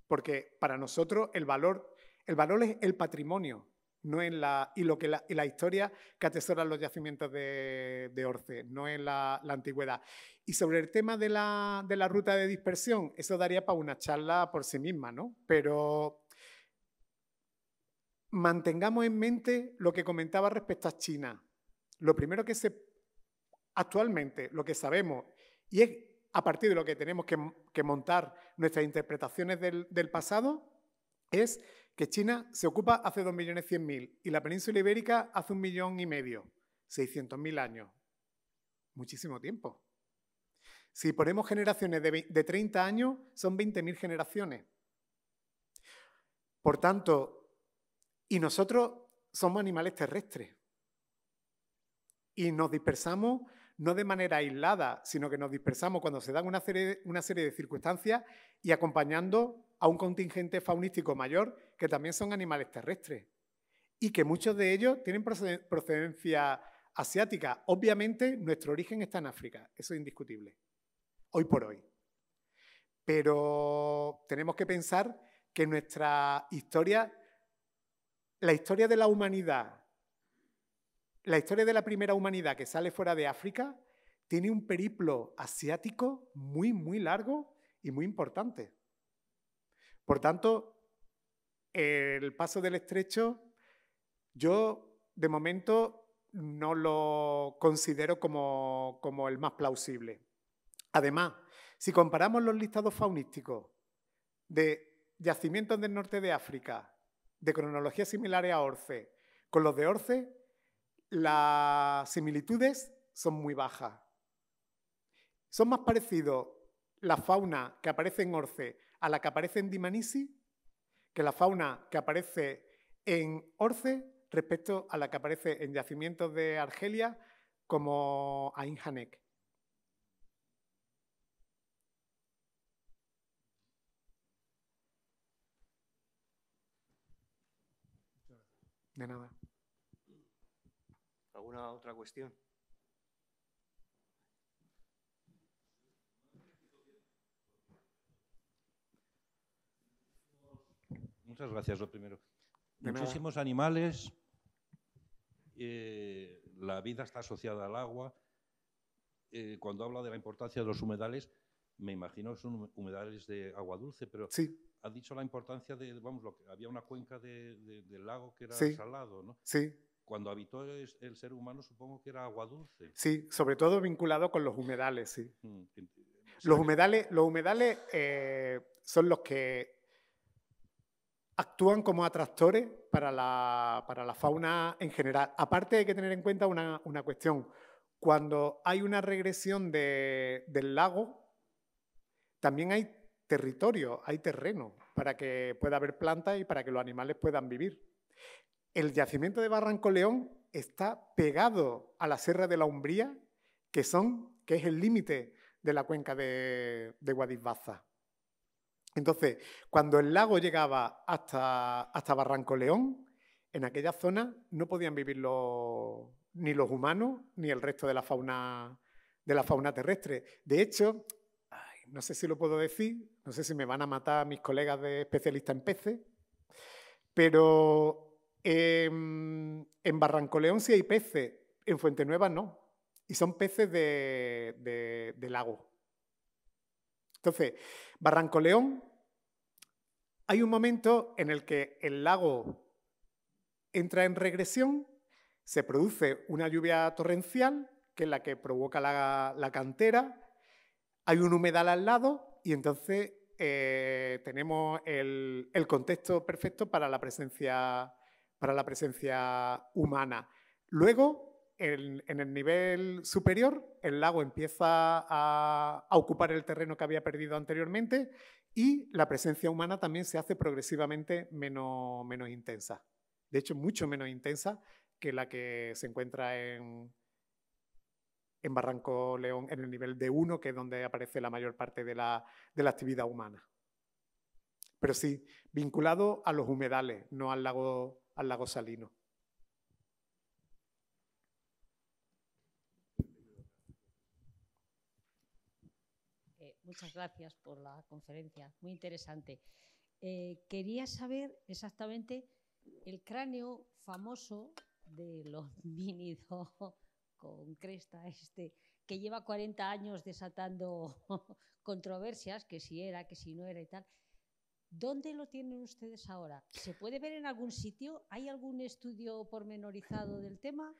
[SPEAKER 2] Porque para nosotros el valor, el valor es el patrimonio, no la, y, la, historia que atesoran los yacimientos de, Orce, no en la, antigüedad. Y sobre el tema de la, de la ruta de dispersión, eso daría para una charla por sí misma, ¿no? Pero mantengamos en mente lo que comentaba respecto a China lo primero que se, actualmente, lo que sabemos, y es a partir de lo que tenemos que, montar nuestras interpretaciones del, pasado, es que China se ocupa hace 2.100.000 y la península ibérica hace un millón y medio, 600.000 años. Muchísimo tiempo. Si ponemos generaciones de, de 30 años, son 20.000 generaciones. Por tanto, y nosotros somos animales terrestres y nos dispersamos no de manera aislada, sino que nos dispersamos cuando se dan una serie, de circunstancias y acompañando a un contingente faunístico mayor que también son animales terrestres y que muchos de ellos tienen procedencia asiática. Obviamente nuestro origen está en África, eso es indiscutible, hoy por hoy. Pero tenemos que pensar que nuestra historia, la historia de la humanidad la historia de la primera humanidad que sale fuera de África tiene un periplo asiático muy, muy largo y muy importante. Por tanto, el paso del estrecho, yo de momento no lo considero como, como el más plausible. Además, si comparamos los listados faunísticos de yacimientos del norte de África, de cronologías similares a Orce, con los de Orce, las similitudes son muy bajas. ¿Son más parecidos la fauna que aparece en Orce a la que aparece en Dimanisi que la fauna que aparece en Orce respecto a la que aparece en yacimientos de Argelia como a Hanek? De nada.
[SPEAKER 1] ¿Alguna otra cuestión? Muchas gracias, lo primero. Muchísimos animales, eh, la vida está asociada al agua. Eh, cuando habla de la importancia de los humedales, me imagino que son humedales de agua dulce, pero ha dicho la importancia de, vamos, lo que, había una cuenca de, del lago que era salado, ¿no? Sí cuando habitó el ser humano supongo que era agua dulce. Sí,
[SPEAKER 2] sobre todo vinculado con los humedales, sí. Mm, los humedales, los humedales eh, son los que actúan como atractores para la, para la, fauna en general. Aparte hay que tener en cuenta una, cuestión. Cuando hay una regresión del lago, también hay territorio, hay terreno para que pueda haber plantas y para que los animales puedan vivir. El yacimiento de Barranco León está pegado a la Sierra de la Umbría, que, son, que es el límite de la cuenca de, de Guadisbaza. Entonces, cuando el lago llegaba hasta, hasta Barranco León, en aquella zona no podían vivir ni los humanos ni el resto de la fauna, de la fauna terrestre. De hecho, no sé si lo puedo decir, no sé si me van a matar mis colegas de especialistas en peces, pero eh, en León sí hay peces, en Fuente Nueva no. Y son peces de, lago. Entonces, Barranco León, hay un momento en el que el lago entra en regresión, se produce una lluvia torrencial, que es la que provoca la, cantera, hay un humedal al lado y entonces eh, tenemos el, el contexto perfecto para la presencia para la presencia humana. Luego, en, el nivel superior, el lago empieza a, ocupar el terreno que había perdido anteriormente y la presencia humana también se hace progresivamente menos, menos intensa. De hecho, mucho menos intensa que la que se encuentra en, Barranco León, en el nivel de 1, que es donde aparece la mayor parte de la, de la, actividad humana. Pero sí, vinculado a los humedales, no al lago al lago Salino.
[SPEAKER 4] Eh, muchas gracias por la conferencia, muy interesante.
[SPEAKER 2] Eh, quería saber exactamente el cráneo famoso de los minidos con cresta este que lleva 40
[SPEAKER 4] años desatando controversias, que si era, que si no era y tal. ¿Dónde
[SPEAKER 2] lo tienen ustedes ahora? ¿Se puede ver en algún sitio? ¿Hay algún estudio pormenorizado del tema?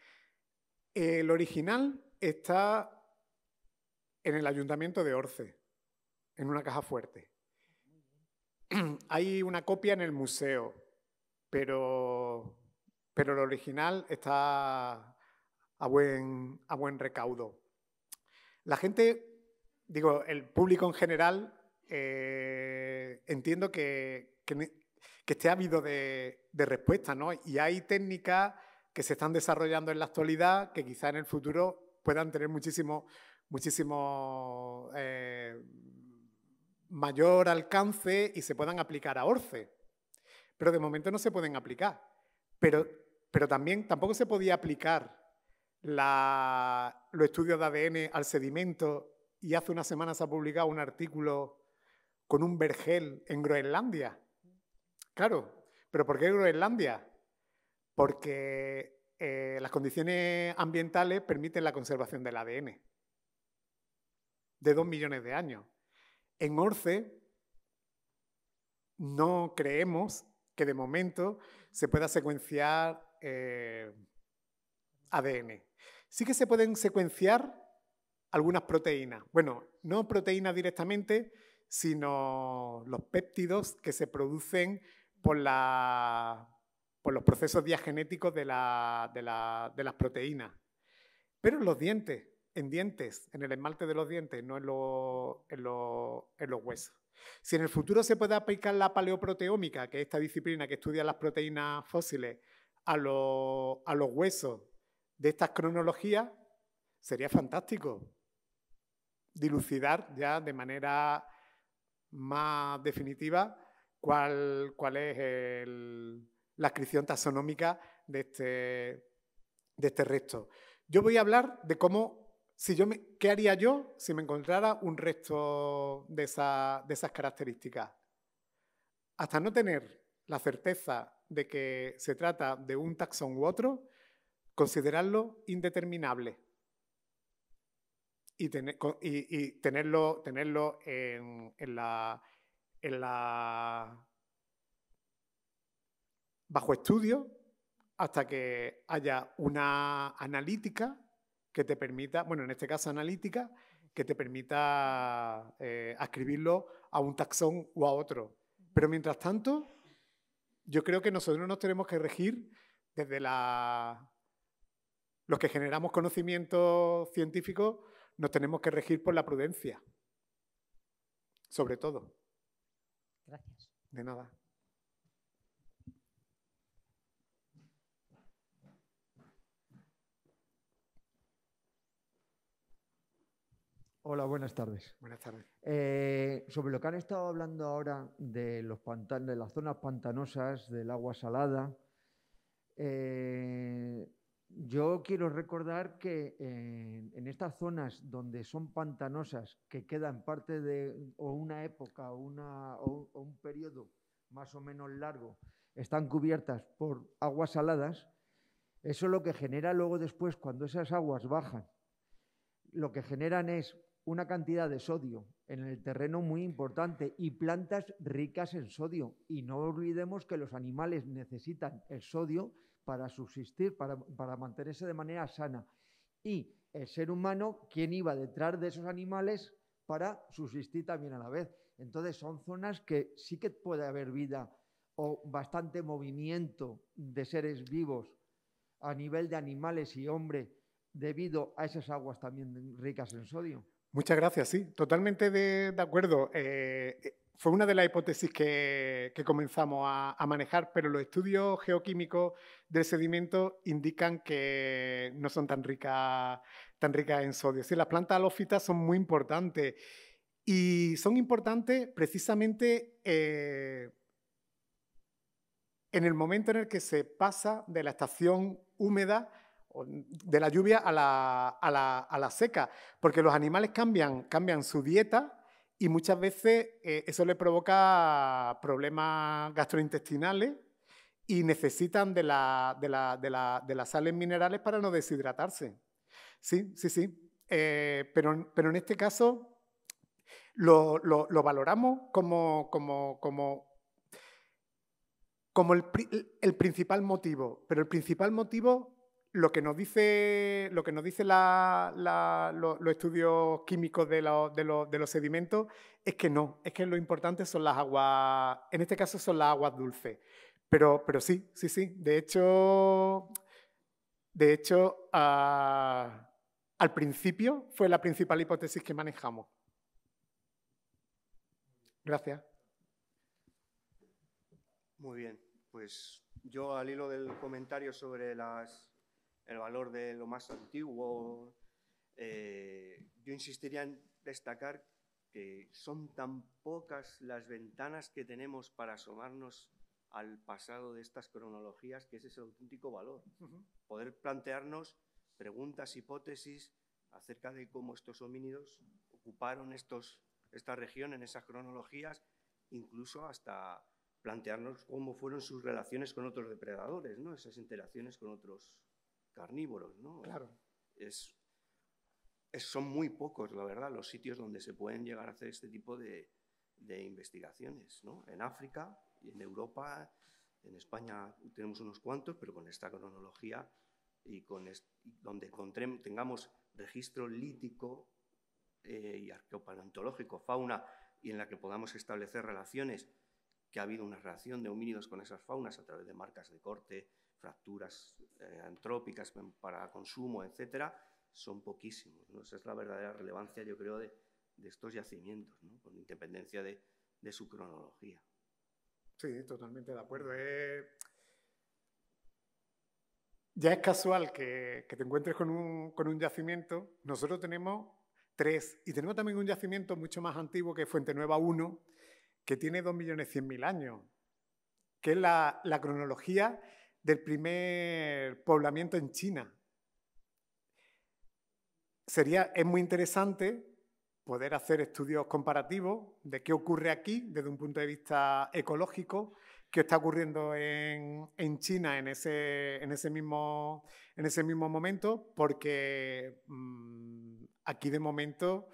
[SPEAKER 2] El original está en el ayuntamiento de Orce, en una caja fuerte. Hay una copia en el museo, pero, pero el original está a buen, a buen recaudo. La gente, digo, el público en general eh, entiendo que, esté ávido de, de respuestas, ¿no? Y hay técnicas que se están desarrollando en la actualidad que quizá en el futuro puedan tener muchísimo, muchísimo eh, mayor alcance y se puedan aplicar a Orce. Pero de momento no se pueden aplicar. Pero, pero también tampoco se podía aplicar los estudios de ADN al sedimento y hace unas semanas se ha publicado un artículo con un vergel en Groenlandia. Claro, pero ¿por qué Groenlandia? Porque eh, las condiciones ambientales permiten la conservación del ADN de dos millones de años. En Orce no creemos que de momento se pueda secuenciar eh, ADN. Sí que se pueden secuenciar algunas proteínas. Bueno, no proteínas directamente, sino los péptidos que se producen por, los procesos diagenéticos de, las proteínas. Pero en los dientes, en dientes, en el esmalte de los dientes, no en, lo, los huesos. Si en el futuro se puede aplicar la paleoproteómica, que es esta disciplina que estudia las proteínas fósiles, a, a los huesos de estas cronologías, sería fantástico dilucidar ya de manera más definitiva cuál, es la descripción taxonómica de este, este resto. Yo voy a hablar de cómo, si yo qué haría yo si me encontrara un resto de, esa, de esas características. Hasta no tener la certeza de que se trata de un taxón u otro, considerarlo indeterminable y, tenerlo, tenerlo en, la, bajo estudio hasta que haya una analítica que te permita, bueno, en este caso analítica, que te permita eh, a un taxón o a otro. Pero mientras tanto, yo creo que nosotros nos tenemos que regir desde los que generamos conocimiento científico nos tenemos que regir por la prudencia, sobre todo. Gracias. De nada.
[SPEAKER 3] Hola, buenas tardes. Buenas tardes. Eh, sobre lo que han estado hablando ahora de, los de las zonas pantanosas, del agua salada, eh, yo quiero recordar que eh, en estas zonas donde son pantanosas, que quedan parte de o una época o, o un periodo más o menos largo, están cubiertas por aguas saladas, eso lo que genera luego después, cuando esas aguas bajan, lo que generan es una cantidad de sodio en el terreno muy importante y plantas ricas en sodio. Y no olvidemos que los animales necesitan el sodio para subsistir, para, mantenerse de manera sana. Y el ser humano, quien iba detrás de esos animales para subsistir también a la vez. Entonces son zonas que sí que puede haber vida o bastante movimiento de seres vivos a nivel de animales y hombre debido a esas aguas también ricas en sodio.
[SPEAKER 2] Muchas gracias, sí, totalmente de, acuerdo. Eh, eh, fue una de las hipótesis que, comenzamos a, manejar, pero los estudios geoquímicos del sedimento indican que no son tan ricas tan en sodio. las plantas alófitas son muy importantes y son importantes precisamente eh, en el momento en el que se pasa de la estación húmeda de la lluvia a la, seca, porque los animales cambian, cambian su dieta, y muchas veces eh, eso le provoca problemas gastrointestinales y necesitan de, las sales minerales para no deshidratarse. Sí, sí, sí. Eh, pero, en este caso lo, valoramos como, como, el principal motivo. Pero el principal motivo lo que nos dice, lo que nos dice los estudios químicos de, los sedimentos es que no, es que lo importante son las aguas, en este caso son las aguas dulces. Pero, pero sí, sí, sí. De hecho, de hecho ah, al principio fue la principal hipótesis que manejamos. Gracias.
[SPEAKER 1] Muy bien, pues yo al hilo del comentario sobre las el valor de lo más antiguo. Eh, yo insistiría en destacar que son tan pocas las ventanas que tenemos para asomarnos al pasado de estas cronologías que ese es el auténtico valor. Poder plantearnos preguntas, hipótesis acerca de cómo estos homínidos ocuparon estos, esta región en esas cronologías, incluso hasta plantearnos cómo fueron sus relaciones con otros depredadores, ¿no? esas interacciones con otros carnívoros, ¿no? Claro. Es, son muy pocos, la verdad, los sitios donde se pueden llegar a hacer este tipo de, investigaciones, ¿no? En África, en Europa, en España tenemos unos cuantos, pero con esta cronología y con donde tengamos registro lítico eh, y arqueopaleontológico, fauna, y en la que podamos establecer relaciones, que ha habido una relación de homínidos con esas faunas a través de marcas de corte, fracturas eh, antrópicas para consumo, etcétera, son poquísimos. ¿no? Esa es la verdadera relevancia, yo creo, de, estos yacimientos, ¿no? con independencia de, su cronología.
[SPEAKER 2] Sí, totalmente de acuerdo. Eh, ya es casual que, te encuentres con un, yacimiento. Nosotros tenemos tres, y tenemos también un yacimiento mucho más antiguo que Fuente Nueva 1, que tiene 2.100.000 años, que es la cronología del primer poblamiento en China. Sería, es muy interesante poder hacer estudios comparativos de qué ocurre aquí desde un punto de vista ecológico, qué está ocurriendo en, China en ese, en, ese mismo, en ese mismo momento, porque mm, aquí de momento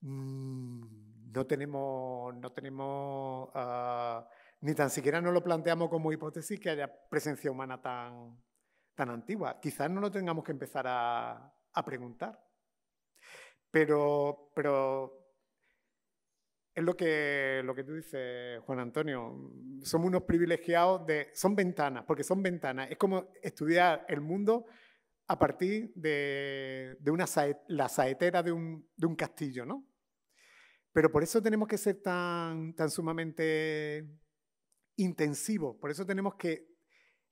[SPEAKER 2] mm, no tenemos, no tenemos ah, ni tan siquiera nos lo planteamos como hipótesis que haya presencia humana tan, tan antigua. Quizás no lo tengamos que empezar a, preguntar. Pero, pero es lo que, lo que tú dices, Juan Antonio. Somos unos privilegiados de... Son ventanas, porque son ventanas. Es como estudiar el mundo a partir de, una la saetera de un, castillo, ¿no? Pero por eso tenemos que ser tan, tan sumamente intensivo. Por eso tenemos que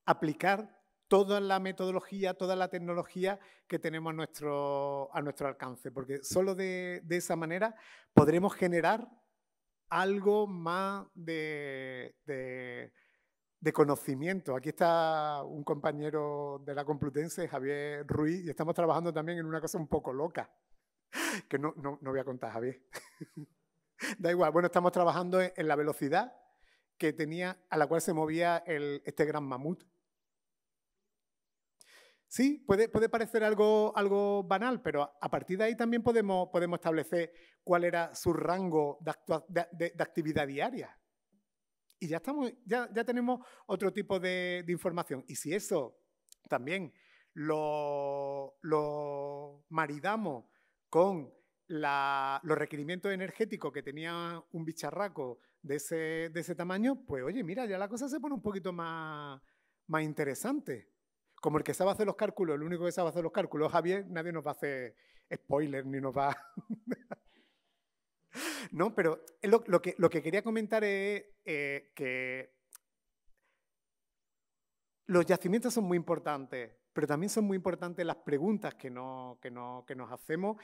[SPEAKER 2] aplicar toda la metodología, toda la tecnología que tenemos a nuestro, alcance, porque solo de, esa manera podremos generar algo más de, conocimiento. Aquí está un compañero de la Complutense, Javier Ruiz, y estamos trabajando también en una cosa un poco loca, que no, no, voy a contar, Javier. da igual, bueno, estamos trabajando en la velocidad que tenía, a la cual se movía este gran mamut. Sí, puede, parecer algo, algo banal, pero a partir de ahí también podemos, establecer cuál era su rango de, actividad diaria. Y ya, estamos, ya, tenemos otro tipo de, información. Y si eso también lo, maridamos con los requerimientos energéticos que tenía un bicharraco de ese, tamaño, pues oye, mira, ya la cosa se pone un poquito más, más interesante. Como el que sabe hacer los cálculos, el único que sabe hacer los cálculos, Javier, nadie nos va a hacer spoiler ni nos va... no, pero lo, que, quería comentar es eh, que los yacimientos son muy importantes, pero también son muy importantes las preguntas que, que nos hacemos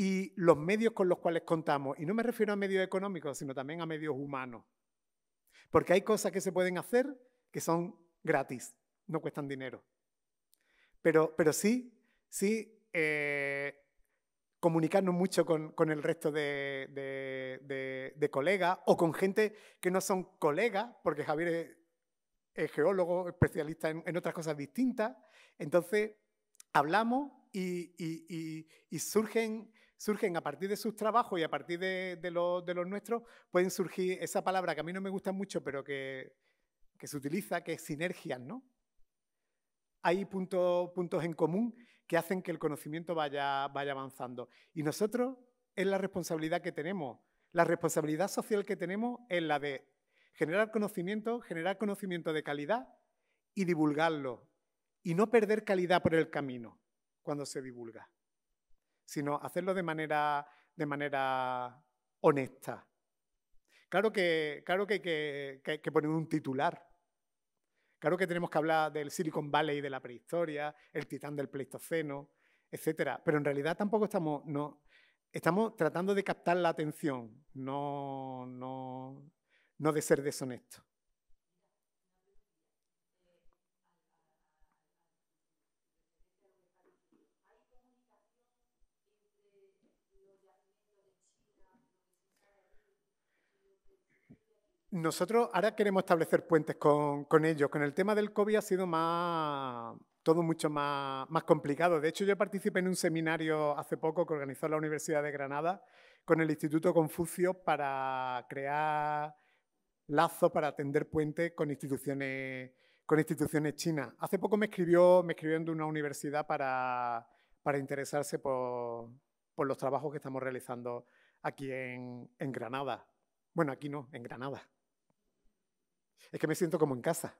[SPEAKER 2] y los medios con los cuales contamos. Y no me refiero a medios económicos, sino también a medios humanos. Porque hay cosas que se pueden hacer que son gratis, no cuestan dinero. Pero, pero sí, sí, eh, comunicarnos mucho con, el resto de, colegas o con gente que no son colegas, porque Javier es, geólogo, especialista en, otras cosas distintas. Entonces, hablamos y, y, y surgen surgen a partir de sus trabajos y a partir de, los nuestros, pueden surgir esa palabra que a mí no me gusta mucho, pero que, se utiliza, que es sinergias, ¿no? Hay puntos en común que hacen que el conocimiento vaya, vaya avanzando. Y nosotros es la responsabilidad que tenemos. La responsabilidad social que tenemos es la de generar conocimiento, generar conocimiento de calidad y divulgarlo. Y no perder calidad por el camino cuando se divulga sino hacerlo de manera, de manera honesta. Claro que, claro que hay que, poner un titular. Claro que tenemos que hablar del Silicon Valley de la prehistoria, el titán del Pleistoceno, etc. Pero en realidad tampoco estamos, no, estamos tratando de captar la atención, no, no, no de ser deshonestos. Nosotros ahora queremos establecer puentes con, ellos. Con el tema del COVID ha sido todo mucho más, complicado. De hecho, yo participé en un seminario hace poco que organizó la Universidad de Granada con el Instituto Confucio para crear lazos para atender puentes con instituciones, chinas. Hace poco me escribió, me de una universidad para, interesarse por, los trabajos que estamos realizando aquí en Granada. Bueno, aquí no, en Granada. Es que me siento como en casa.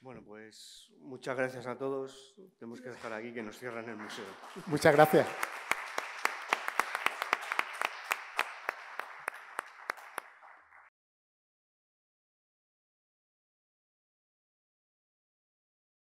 [SPEAKER 2] Bueno, pues
[SPEAKER 1] muchas gracias a todos. Tenemos que dejar aquí que nos cierran el museo.
[SPEAKER 2] Muchas gracias.